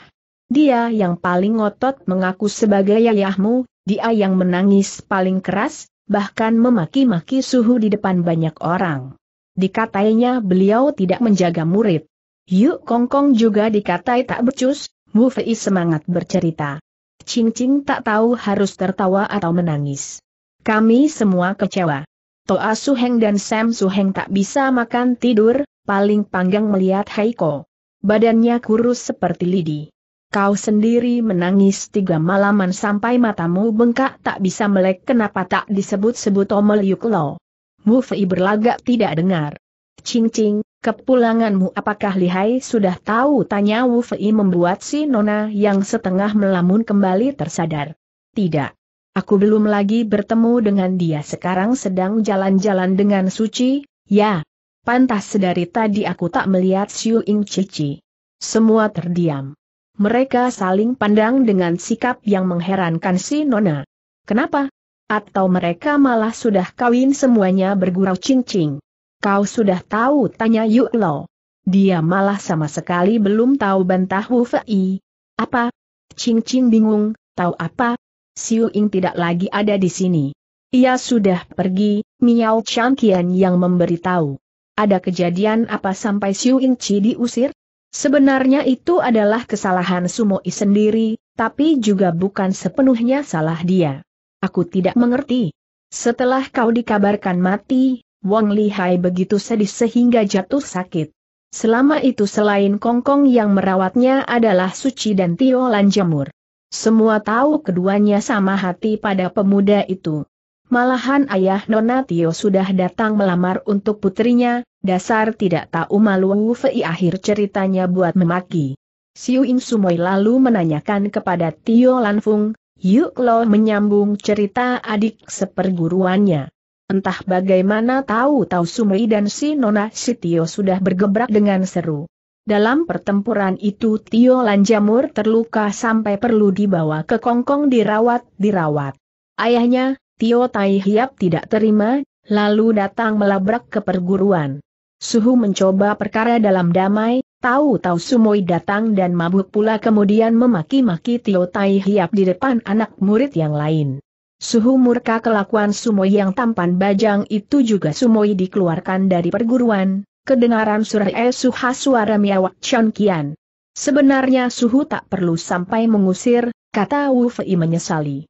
Dia yang paling ngotot mengaku sebagai ayahmu, dia yang menangis paling keras, bahkan memaki-maki suhu di depan banyak orang. Dikatainya beliau tidak menjaga murid. Yuk Kongkong juga dikatai tak becus, Mu Fei semangat bercerita. Cing Cing tak tahu harus tertawa atau menangis. Kami semua kecewa. Toa Heng dan Sam Heng tak bisa makan tidur, paling panggang melihat Haiko. Badannya kurus seperti lidi. Kau sendiri menangis tiga malaman sampai matamu bengkak tak bisa melek kenapa tak disebut-sebut Omel Yuklo. Mufi berlagak tidak dengar. Cing Cing, kepulanganmu apakah lihai sudah tahu tanya Wufi membuat si Nona yang setengah melamun kembali tersadar. Tidak. Aku belum lagi bertemu dengan dia sekarang sedang jalan-jalan dengan Suci, ya. Pantas sedari tadi aku tak melihat Siu Ing Cici. Semua terdiam. Mereka saling pandang dengan sikap yang mengherankan si Nona. Kenapa? Atau mereka malah sudah kawin semuanya bergurau cincing. Kau sudah tahu tanya Yuk Lo. Dia malah sama sekali belum tahu bantah Wu Fei. Apa? Cincing bingung, tahu apa? Siu Ying tidak lagi ada di sini. Ia sudah pergi, Miao Chang Qian yang memberitahu. Ada kejadian apa sampai Siu Ying Chi diusir? Sebenarnya itu adalah kesalahan Sumoi sendiri, tapi juga bukan sepenuhnya salah dia. Aku tidak mengerti. Setelah kau dikabarkan mati, Wong Lihai begitu sedih sehingga jatuh sakit. Selama itu selain Kongkong yang merawatnya adalah Suci dan Tio Lanjemur. Semua tahu keduanya sama hati pada pemuda itu. Malahan ayah Nona Tio sudah datang melamar untuk putrinya, dasar tidak tahu malu Wu akhir ceritanya buat memaki. Siu In Sumoy lalu menanyakan kepada Tio Lanfung, Yuk Lo menyambung cerita adik seperguruannya. Entah bagaimana tahu-tahu Sumoy dan si Nona si Tio sudah bergebrak dengan seru. Dalam pertempuran itu Tio Lanjamur terluka sampai perlu dibawa ke Kongkong dirawat-dirawat. Ayahnya, Tio Tai Hiap tidak terima, lalu datang melabrak ke perguruan. Suhu mencoba perkara dalam damai, tahu-tahu Sumoi datang dan mabuk pula kemudian memaki-maki Tio Tai Hiap di depan anak murid yang lain. Suhu murka kelakuan Sumoi yang tampan bajang itu juga Sumoi dikeluarkan dari perguruan, kedengaran surah esuha suara miawak Chan Kian. Sebenarnya Suhu tak perlu sampai mengusir, kata Wu Fei menyesali.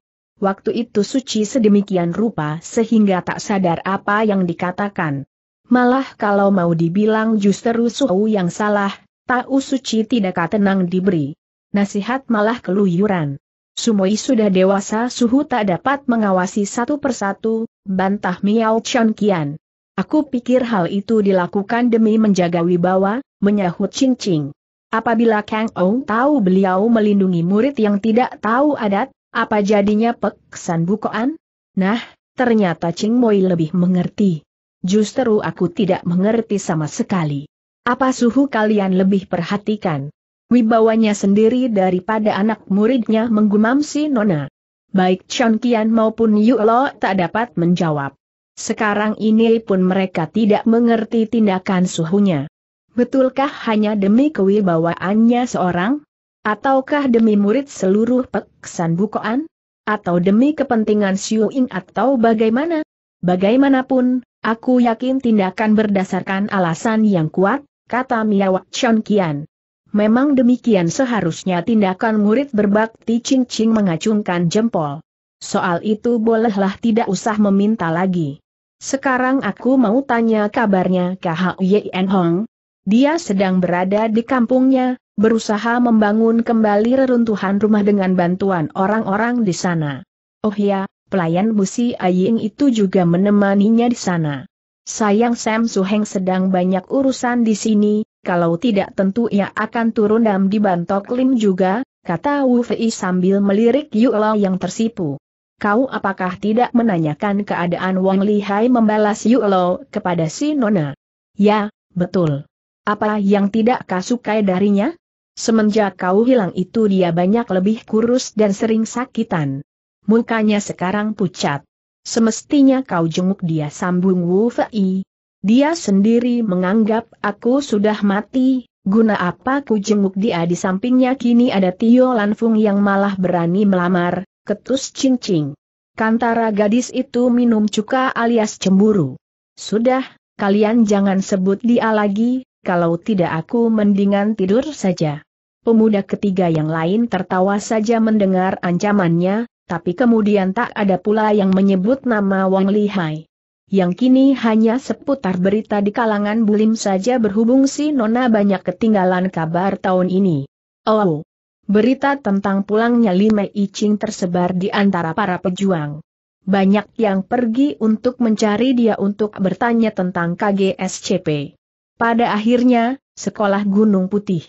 Waktu itu suci sedemikian rupa sehingga tak sadar apa yang dikatakan. Malah kalau mau dibilang justru Suhu yang salah, tahu suci tidak tenang diberi. Nasihat malah keluyuran. Sumoi sudah dewasa Suhu tak dapat mengawasi satu persatu, bantah Miao Chan Kian. Aku pikir hal itu dilakukan demi menjaga wibawa, menyahut cincing. Apabila Kang Ong tahu beliau melindungi murid yang tidak tahu adat, apa jadinya peksan bukoan? Nah, ternyata Ching Moi lebih mengerti. Justru aku tidak mengerti sama sekali. Apa suhu kalian lebih perhatikan? Wibawanya sendiri daripada anak muridnya menggumam si Nona. Baik Chon Kian maupun Yu Lo tak dapat menjawab. Sekarang ini pun mereka tidak mengerti tindakan suhunya. Betulkah hanya demi kewibawaannya seorang? Ataukah demi murid seluruh peksan bukoan? Atau demi kepentingan Siuing atau bagaimana? Bagaimanapun, aku yakin tindakan berdasarkan alasan yang kuat, kata Miawak Chon Kian. Memang demikian seharusnya tindakan murid berbakti Ching Ching mengacungkan jempol. Soal itu bolehlah tidak usah meminta lagi. Sekarang aku mau tanya kabarnya Yen Hong. Dia sedang berada di kampungnya, berusaha membangun kembali reruntuhan rumah dengan bantuan orang-orang di sana. Oh ya, pelayan Busi Aying itu juga menemaninya di sana. Sayang Sam Suheng sedang banyak urusan di sini, kalau tidak tentu ia akan turun dan dibantok Lim juga, kata Wu Fei sambil melirik Yu Lao yang tersipu. Kau apakah tidak menanyakan keadaan Wang Lihai membalas Yu Lao kepada si Nona? Ya, betul. Apa yang tidak kau darinya? Semenjak kau hilang itu dia banyak lebih kurus dan sering sakitan. Mukanya sekarang pucat. Semestinya kau jenguk dia sambung Wu Fei. Dia sendiri menganggap aku sudah mati, guna apa ku jenguk dia di sampingnya kini ada Tio Lanfung yang malah berani melamar, ketus cincing. Kantara gadis itu minum cuka alias cemburu. Sudah, kalian jangan sebut dia lagi, kalau tidak aku mendingan tidur saja. Pemuda ketiga yang lain tertawa saja mendengar ancamannya, tapi kemudian tak ada pula yang menyebut nama Wang Lihai. Yang kini hanya seputar berita di kalangan bulim saja berhubung si Nona banyak ketinggalan kabar tahun ini. Oh, berita tentang pulangnya Lime Ching tersebar di antara para pejuang. Banyak yang pergi untuk mencari dia untuk bertanya tentang KGSCP. Pada akhirnya, sekolah Gunung Putih.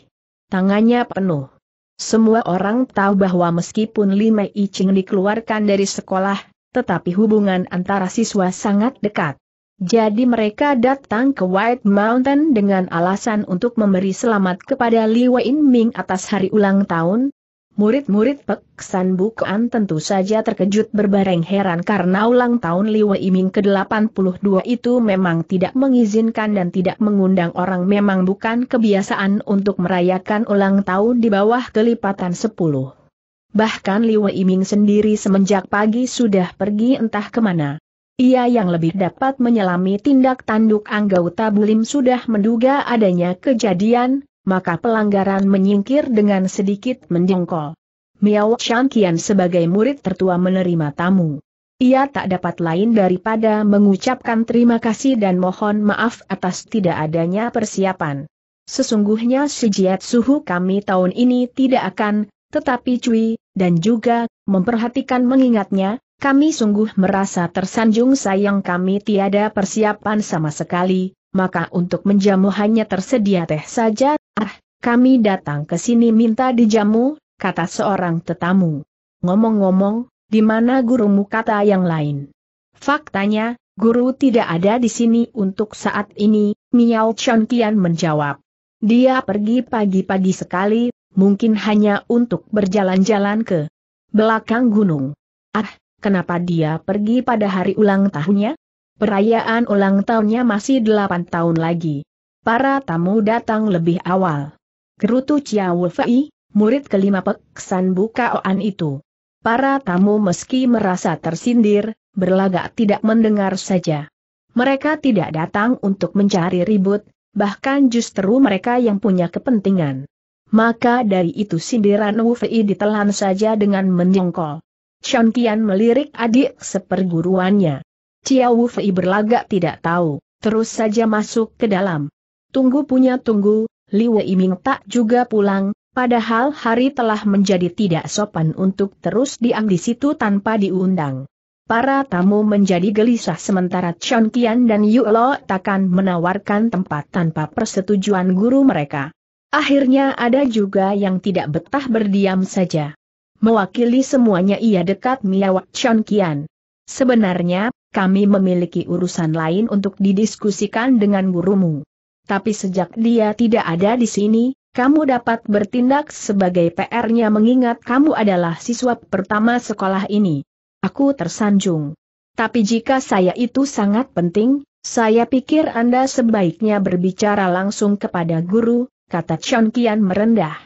Tangannya penuh. Semua orang tahu bahwa meskipun Lime Ching dikeluarkan dari sekolah, tetapi hubungan antara siswa sangat dekat. Jadi mereka datang ke White Mountain dengan alasan untuk memberi selamat kepada Li Wei Ming atas hari ulang tahun, Murid-murid Pek San tentu saja terkejut berbareng heran karena ulang tahun Liwa Iming ke-82 itu memang tidak mengizinkan dan tidak mengundang orang memang bukan kebiasaan untuk merayakan ulang tahun di bawah kelipatan 10. Bahkan Liwa Iming sendiri semenjak pagi sudah pergi entah kemana. Ia yang lebih dapat menyelami tindak tanduk anggota Bulim sudah menduga adanya kejadian, maka pelanggaran menyingkir dengan sedikit mendengkol. Miao Shankian sebagai murid tertua menerima tamu. Ia tak dapat lain daripada mengucapkan terima kasih dan mohon maaf atas tidak adanya persiapan. Sesungguhnya si Suhu kami tahun ini tidak akan, tetapi cuy, dan juga, memperhatikan mengingatnya, kami sungguh merasa tersanjung sayang kami tiada persiapan sama sekali, maka untuk menjamu hanya tersedia teh saja, Ah, kami datang ke sini minta dijamu, kata seorang tetamu. Ngomong-ngomong, di mana gurumu kata yang lain? Faktanya, guru tidak ada di sini untuk saat ini, Miao Chon Kian menjawab. Dia pergi pagi-pagi sekali, mungkin hanya untuk berjalan-jalan ke belakang gunung. Ah, kenapa dia pergi pada hari ulang tahunnya? Perayaan ulang tahunnya masih delapan tahun lagi para tamu datang lebih awal. Gerutu Chia Fei, murid kelima peksan oan itu. Para tamu meski merasa tersindir, berlagak tidak mendengar saja. Mereka tidak datang untuk mencari ribut, bahkan justru mereka yang punya kepentingan. Maka dari itu sindiran Wu ditelan saja dengan menyongkol. Sean Kian melirik adik seperguruannya. Chia Wufei berlagak tidak tahu, terus saja masuk ke dalam. Tunggu punya tunggu, Wei Yiming tak juga pulang, padahal hari telah menjadi tidak sopan untuk terus diam di situ tanpa diundang. Para tamu menjadi gelisah sementara Chon Kian dan Yu Lo takkan menawarkan tempat tanpa persetujuan guru mereka. Akhirnya ada juga yang tidak betah berdiam saja. Mewakili semuanya ia dekat miawak Chon Kian. Sebenarnya, kami memiliki urusan lain untuk didiskusikan dengan gurumu tapi sejak dia tidak ada di sini, kamu dapat bertindak sebagai PR-nya mengingat kamu adalah siswa pertama sekolah ini. Aku tersanjung. Tapi jika saya itu sangat penting, saya pikir Anda sebaiknya berbicara langsung kepada guru, kata Chon Kian merendah.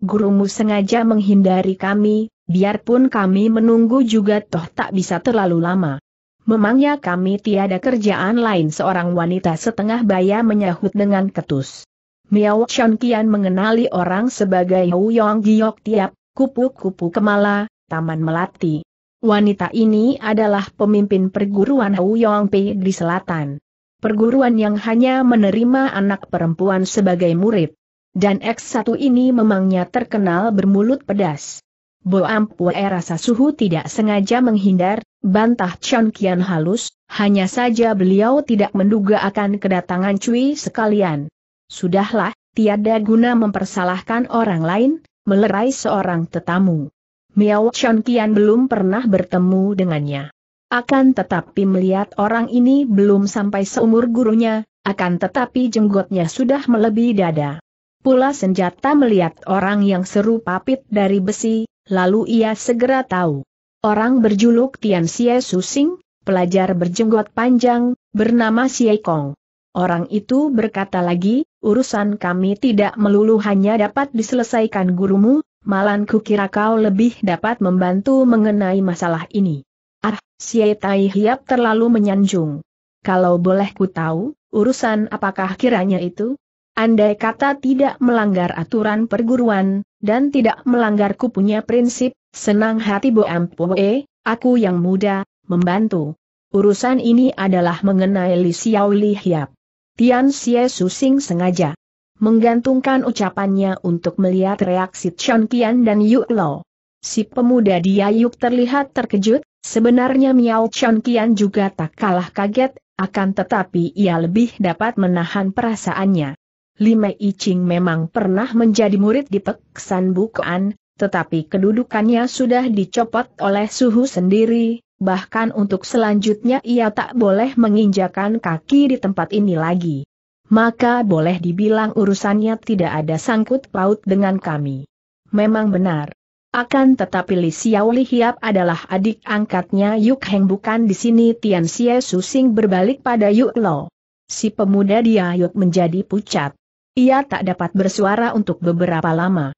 Gurumu sengaja menghindari kami, biarpun kami menunggu juga toh tak bisa terlalu lama. Memangnya kami tiada kerjaan lain seorang wanita setengah baya menyahut dengan ketus. Miao Chan Kian mengenali orang sebagai Yong Giok Tiap, Kupu-Kupu Kemala, Taman Melati. Wanita ini adalah pemimpin perguruan Yong Pei di selatan. Perguruan yang hanya menerima anak perempuan sebagai murid. Dan X1 ini memangnya terkenal bermulut pedas. Bo Ampue rasa suhu tidak sengaja menghindar, bantah Chon Kian halus, hanya saja beliau tidak menduga akan kedatangan Cui sekalian. Sudahlah, tiada guna mempersalahkan orang lain, melerai seorang tetamu. Miao Chon Kian belum pernah bertemu dengannya. Akan tetapi melihat orang ini belum sampai seumur gurunya, akan tetapi jenggotnya sudah melebihi dada. Pula senjata melihat orang yang serupa pit dari besi, lalu ia segera tahu. Orang berjuluk Tian Xie Susing, pelajar berjenggot panjang, bernama Xie Kong. Orang itu berkata lagi, urusan kami tidak melulu hanya dapat diselesaikan gurumu, malan kukira kau lebih dapat membantu mengenai masalah ini. Ah, Xie Tai Hiap terlalu menyanjung. Kalau boleh ku tahu, urusan apakah kiranya itu? Andai kata tidak melanggar aturan perguruan, dan tidak melanggar kupunya prinsip, senang hati Bo Ampoe, aku yang muda, membantu. Urusan ini adalah mengenai Li Xiao Li Hiap. Tian Xie Susing sengaja menggantungkan ucapannya untuk melihat reaksi Chon Qian dan Yu Lo. Si pemuda dia Yuk terlihat terkejut, sebenarnya Miao Chon Qian juga tak kalah kaget, akan tetapi ia lebih dapat menahan perasaannya. Lime Ching memang pernah menjadi murid di Peksan Bukuan, tetapi kedudukannya sudah dicopot oleh suhu sendiri, bahkan untuk selanjutnya ia tak boleh menginjakan kaki di tempat ini lagi. Maka boleh dibilang urusannya tidak ada sangkut paut dengan kami. Memang benar. Akan tetapi Li Xiao Li Hiap adalah adik angkatnya Yuk Heng bukan di sini Tian Xie Susing berbalik pada Yuk Lo. Si pemuda dia Yuk menjadi pucat. Ia tak dapat bersuara untuk beberapa lama.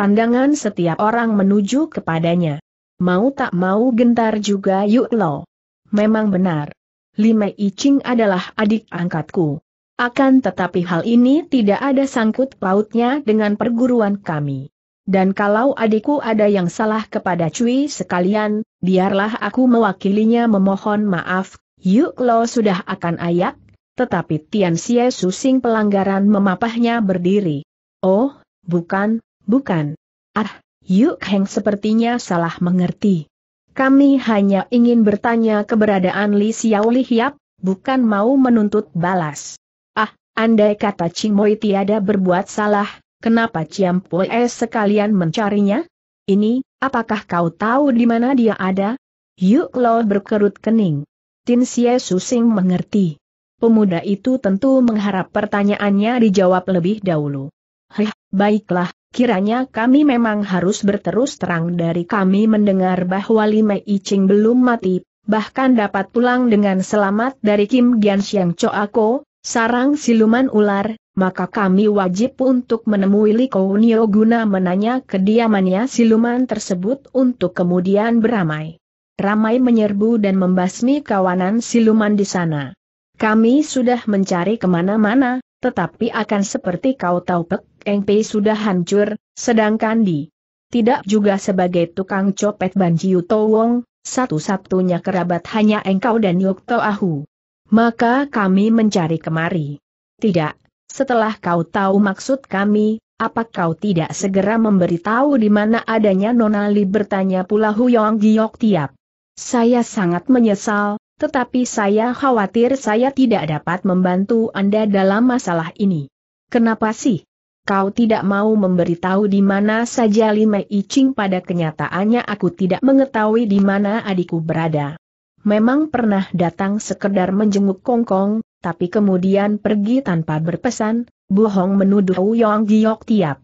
Pandangan setiap orang menuju kepadanya. Mau tak mau gentar juga Yuk Lo. Memang benar. Lima Icing adalah adik angkatku. Akan tetapi hal ini tidak ada sangkut pautnya dengan perguruan kami. Dan kalau adikku ada yang salah kepada Cui sekalian, biarlah aku mewakilinya memohon maaf, Yuk Lo sudah akan ayak, tetapi Tian Xie Susing pelanggaran memapahnya berdiri. Oh, bukan, bukan. Ah, Yuk Heng sepertinya salah mengerti. Kami hanya ingin bertanya keberadaan Li Xiao Li Hiap, bukan mau menuntut balas. Ah, andai kata Ching Moi tiada berbuat salah, kenapa Chiam Pue sekalian mencarinya? Ini, apakah kau tahu di mana dia ada? Yuk Lo berkerut kening. Tin Xie Susing mengerti. Pemuda itu tentu mengharap pertanyaannya dijawab lebih dahulu. Heh, baiklah, kiranya kami memang harus berterus terang dari kami mendengar bahwa Lima Icing belum mati, bahkan dapat pulang dengan selamat dari Kim Gian Siang Choako, sarang siluman ular, maka kami wajib untuk menemui Liko Nio guna menanya kediamannya siluman tersebut untuk kemudian beramai. Ramai menyerbu dan membasmi kawanan siluman di sana. Kami sudah mencari kemana-mana, tetapi akan seperti kau tahu Pek Eng Pei sudah hancur, sedangkan di tidak juga sebagai tukang copet Banjiu Towong, satu-satunya kerabat hanya engkau dan Yoke Ahu. Maka kami mencari kemari. Tidak, setelah kau tahu maksud kami, apa kau tidak segera memberitahu di mana adanya Nonali bertanya pula Huyong Giok Tiap. Saya sangat menyesal, tetapi saya khawatir saya tidak dapat membantu Anda dalam masalah ini. Kenapa sih? Kau tidak mau memberitahu di mana saja Lime Icing pada kenyataannya aku tidak mengetahui di mana adikku berada. Memang pernah datang sekedar menjenguk Kongkong, tapi kemudian pergi tanpa berpesan, bohong menuduh Yong Giok tiap.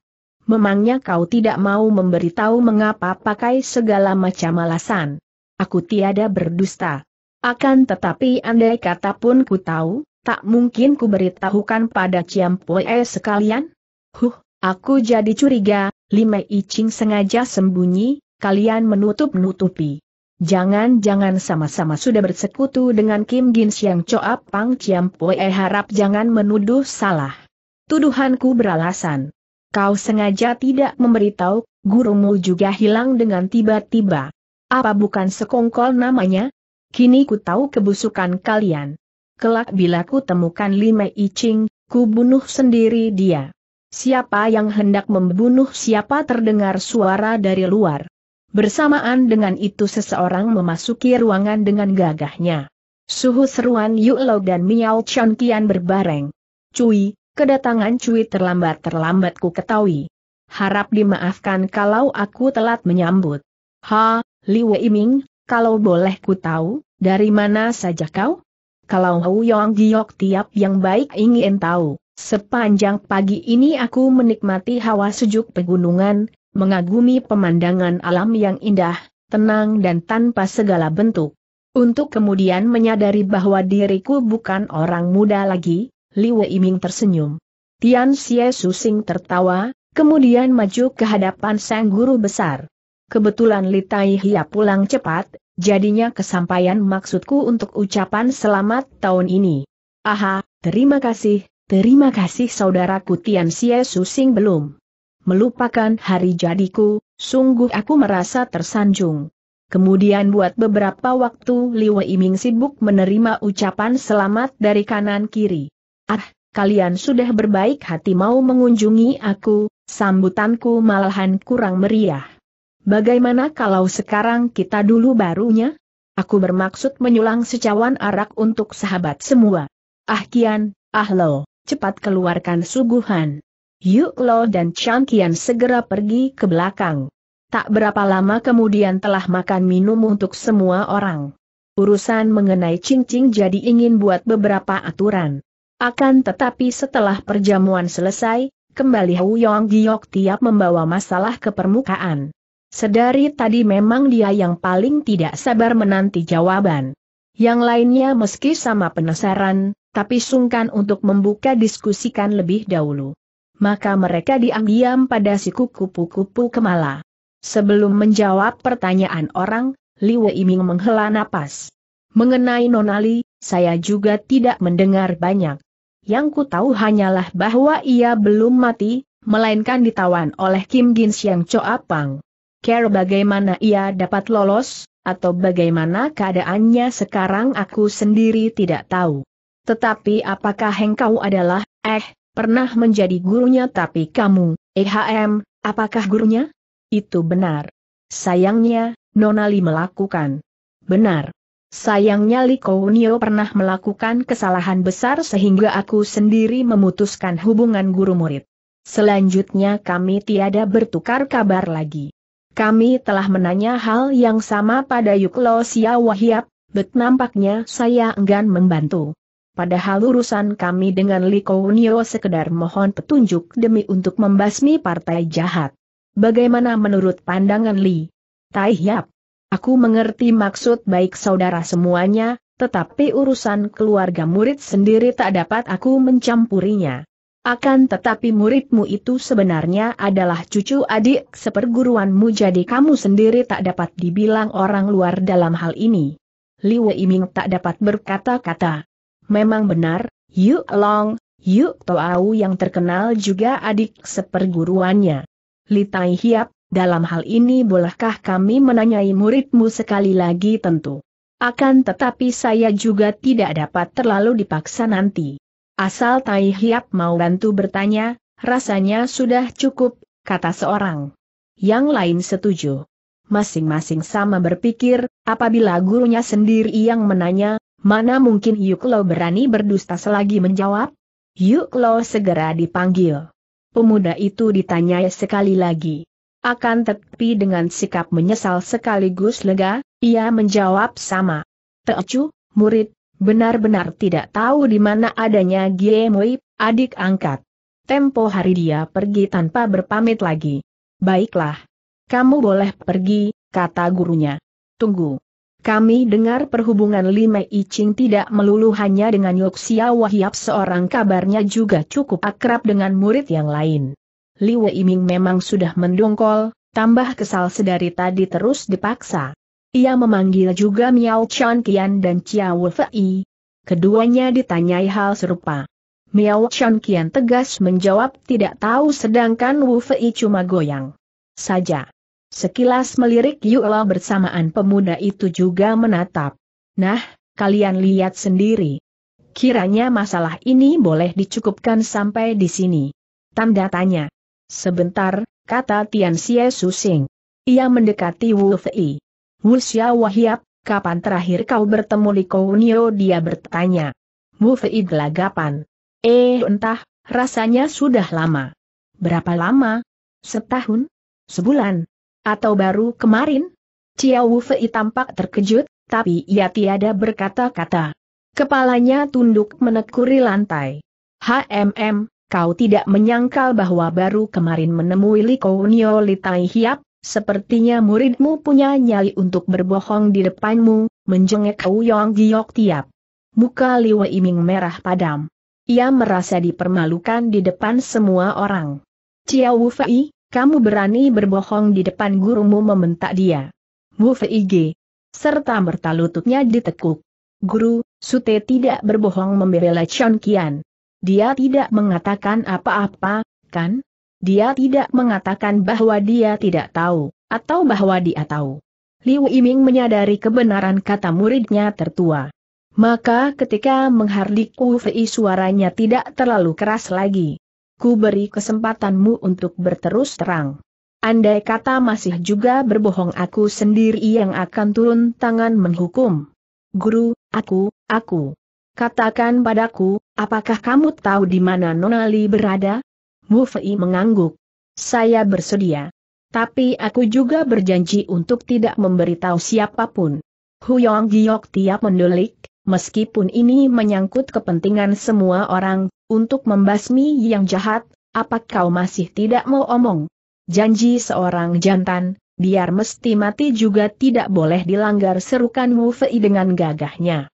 Memangnya kau tidak mau memberitahu mengapa pakai segala macam alasan. Aku tiada berdusta. Akan tetapi andai kata pun ku tahu, tak mungkin ku beritahukan pada Ciam Poe sekalian. Huh, aku jadi curiga, Lime Icing sengaja sembunyi, kalian menutup-nutupi. Jangan-jangan sama-sama sudah bersekutu dengan Kim Gin Siang Coa Pang Ciam Poe harap jangan menuduh salah. Tuduhanku beralasan. Kau sengaja tidak memberitahu, gurumu juga hilang dengan tiba-tiba. Apa bukan sekongkol namanya, Kini ku tahu kebusukan kalian. Kelak bila ku temukan lima Icing, ku bunuh sendiri dia. Siapa yang hendak membunuh siapa terdengar suara dari luar. Bersamaan dengan itu seseorang memasuki ruangan dengan gagahnya. Suhu seruan Yu Lo dan Miao Chan kian berbareng. Cui, kedatangan Cui terlambat-terlambat ku ketahui. Harap dimaafkan kalau aku telat menyambut. Ha, Li Wei Ming. Kalau boleh ku tahu, dari mana saja kau? Kalau Yong Giok tiap yang baik ingin tahu, sepanjang pagi ini aku menikmati hawa sejuk pegunungan, mengagumi pemandangan alam yang indah, tenang dan tanpa segala bentuk. Untuk kemudian menyadari bahwa diriku bukan orang muda lagi, Li Ming tersenyum. Tian Xie Susing tertawa, kemudian maju ke hadapan sang guru besar kebetulan Litai Hia pulang cepat, jadinya kesampaian maksudku untuk ucapan selamat tahun ini. Aha, terima kasih, terima kasih saudaraku Tian Xie Susing belum. Melupakan hari jadiku, sungguh aku merasa tersanjung. Kemudian buat beberapa waktu Wei Ming sibuk menerima ucapan selamat dari kanan kiri. Ah, kalian sudah berbaik hati mau mengunjungi aku, sambutanku malahan kurang meriah. Bagaimana kalau sekarang kita dulu barunya? Aku bermaksud menyulang secawan arak untuk sahabat semua. Ah Kian, ah Lo, cepat keluarkan suguhan. Yuk Lo dan Chang Kian segera pergi ke belakang. Tak berapa lama kemudian telah makan minum untuk semua orang. Urusan mengenai cincin jadi ingin buat beberapa aturan. Akan tetapi setelah perjamuan selesai, kembali Hu Yong Giok tiap membawa masalah ke permukaan. Sedari tadi memang dia yang paling tidak sabar menanti jawaban. Yang lainnya meski sama penasaran, tapi sungkan untuk membuka diskusikan lebih dahulu. Maka mereka diam-diam pada si kupu-kupu kemala. Sebelum menjawab pertanyaan orang, Wei Iming menghela napas. Mengenai Nonali, saya juga tidak mendengar banyak. Yang ku tahu hanyalah bahwa ia belum mati, melainkan ditawan oleh Kim Gin Siang Choa Pang care bagaimana ia dapat lolos, atau bagaimana keadaannya sekarang aku sendiri tidak tahu. Tetapi apakah engkau adalah, eh, pernah menjadi gurunya tapi kamu, eh EHM, apakah gurunya? Itu benar. Sayangnya, Nonali melakukan. Benar. Sayangnya Likounio pernah melakukan kesalahan besar sehingga aku sendiri memutuskan hubungan guru murid. Selanjutnya kami tiada bertukar kabar lagi. Kami telah menanya hal yang sama pada Yuklo Sia Wahyap, bet nampaknya saya enggan membantu. Padahal urusan kami dengan Likounio sekedar mohon petunjuk demi untuk membasmi partai jahat. Bagaimana menurut pandangan Li? Tai Hiap. Aku mengerti maksud baik saudara semuanya, tetapi urusan keluarga murid sendiri tak dapat aku mencampurinya. Akan tetapi muridmu itu sebenarnya adalah cucu adik seperguruanmu jadi kamu sendiri tak dapat dibilang orang luar dalam hal ini. Wei Ming tak dapat berkata-kata. Memang benar, Yu Long, Yu Toau yang terkenal juga adik seperguruannya. Li Tai Hiap, dalam hal ini bolehkah kami menanyai muridmu sekali lagi tentu. Akan tetapi saya juga tidak dapat terlalu dipaksa nanti. Asal Tai Hiap mau bantu bertanya, rasanya sudah cukup, kata seorang. Yang lain setuju. Masing-masing sama berpikir, apabila gurunya sendiri yang menanya, mana mungkin Yuk Lo berani berdusta selagi menjawab? Yuk Lo segera dipanggil. Pemuda itu ditanya sekali lagi. Akan tetapi dengan sikap menyesal sekaligus lega, ia menjawab sama. Teocu, murid, Benar-benar tidak tahu di mana adanya Giemoi, adik angkat. Tempo hari dia pergi tanpa berpamit lagi. Baiklah. Kamu boleh pergi, kata gurunya. Tunggu. Kami dengar perhubungan Lima Ching tidak melulu hanya dengan Yoxia Wahyap seorang kabarnya juga cukup akrab dengan murid yang lain. Li Wei Ming memang sudah mendongkol, tambah kesal sedari tadi terus dipaksa. Ia memanggil juga Miao Chan Kian dan Chiao Fei. Keduanya ditanyai hal serupa. Miao Chan Kian tegas menjawab tidak tahu sedangkan Wu Fei cuma goyang. Saja. Sekilas melirik Yu Lo bersamaan pemuda itu juga menatap. Nah, kalian lihat sendiri. Kiranya masalah ini boleh dicukupkan sampai di sini. Tanda tanya. Sebentar, kata Tian Xie Susing. Ia mendekati Wu Fei. Wusya Wahyap, kapan terakhir kau bertemu Liko Unio? Dia bertanya. Mufei gelagapan. Eh entah, rasanya sudah lama. Berapa lama? Setahun? Sebulan? Atau baru kemarin? Cia Wufei tampak terkejut, tapi ia tiada berkata-kata. Kepalanya tunduk menekuri lantai. HMM, kau tidak menyangkal bahwa baru kemarin menemui Liko Unio Litai Hiap, Sepertinya muridmu punya nyali untuk berbohong di depanmu, menjengek Kau Yong Giok Tiap. Muka Liwa Iming merah padam. Ia merasa dipermalukan di depan semua orang. Cia Wu Fei, kamu berani berbohong di depan gurumu membentak dia. Wu Fei G. Serta merta lututnya ditekuk. Guru, Sute tidak berbohong membela Chon Kian. Dia tidak mengatakan apa-apa, kan? Dia tidak mengatakan bahwa dia tidak tahu, atau bahwa dia tahu. Liu Iming menyadari kebenaran kata muridnya tertua. Maka ketika menghardik Fei suaranya tidak terlalu keras lagi. Ku beri kesempatanmu untuk berterus terang. Andai kata masih juga berbohong aku sendiri yang akan turun tangan menghukum. Guru, aku, aku. Katakan padaku, apakah kamu tahu di mana Nonali berada? Mu Fei mengangguk. Saya bersedia. Tapi aku juga berjanji untuk tidak memberitahu siapapun. Huyong Giok tiap mendulik, meskipun ini menyangkut kepentingan semua orang, untuk membasmi yang jahat, apa kau masih tidak mau omong? Janji seorang jantan, biar mesti mati juga tidak boleh dilanggar serukan Wu Fei dengan gagahnya.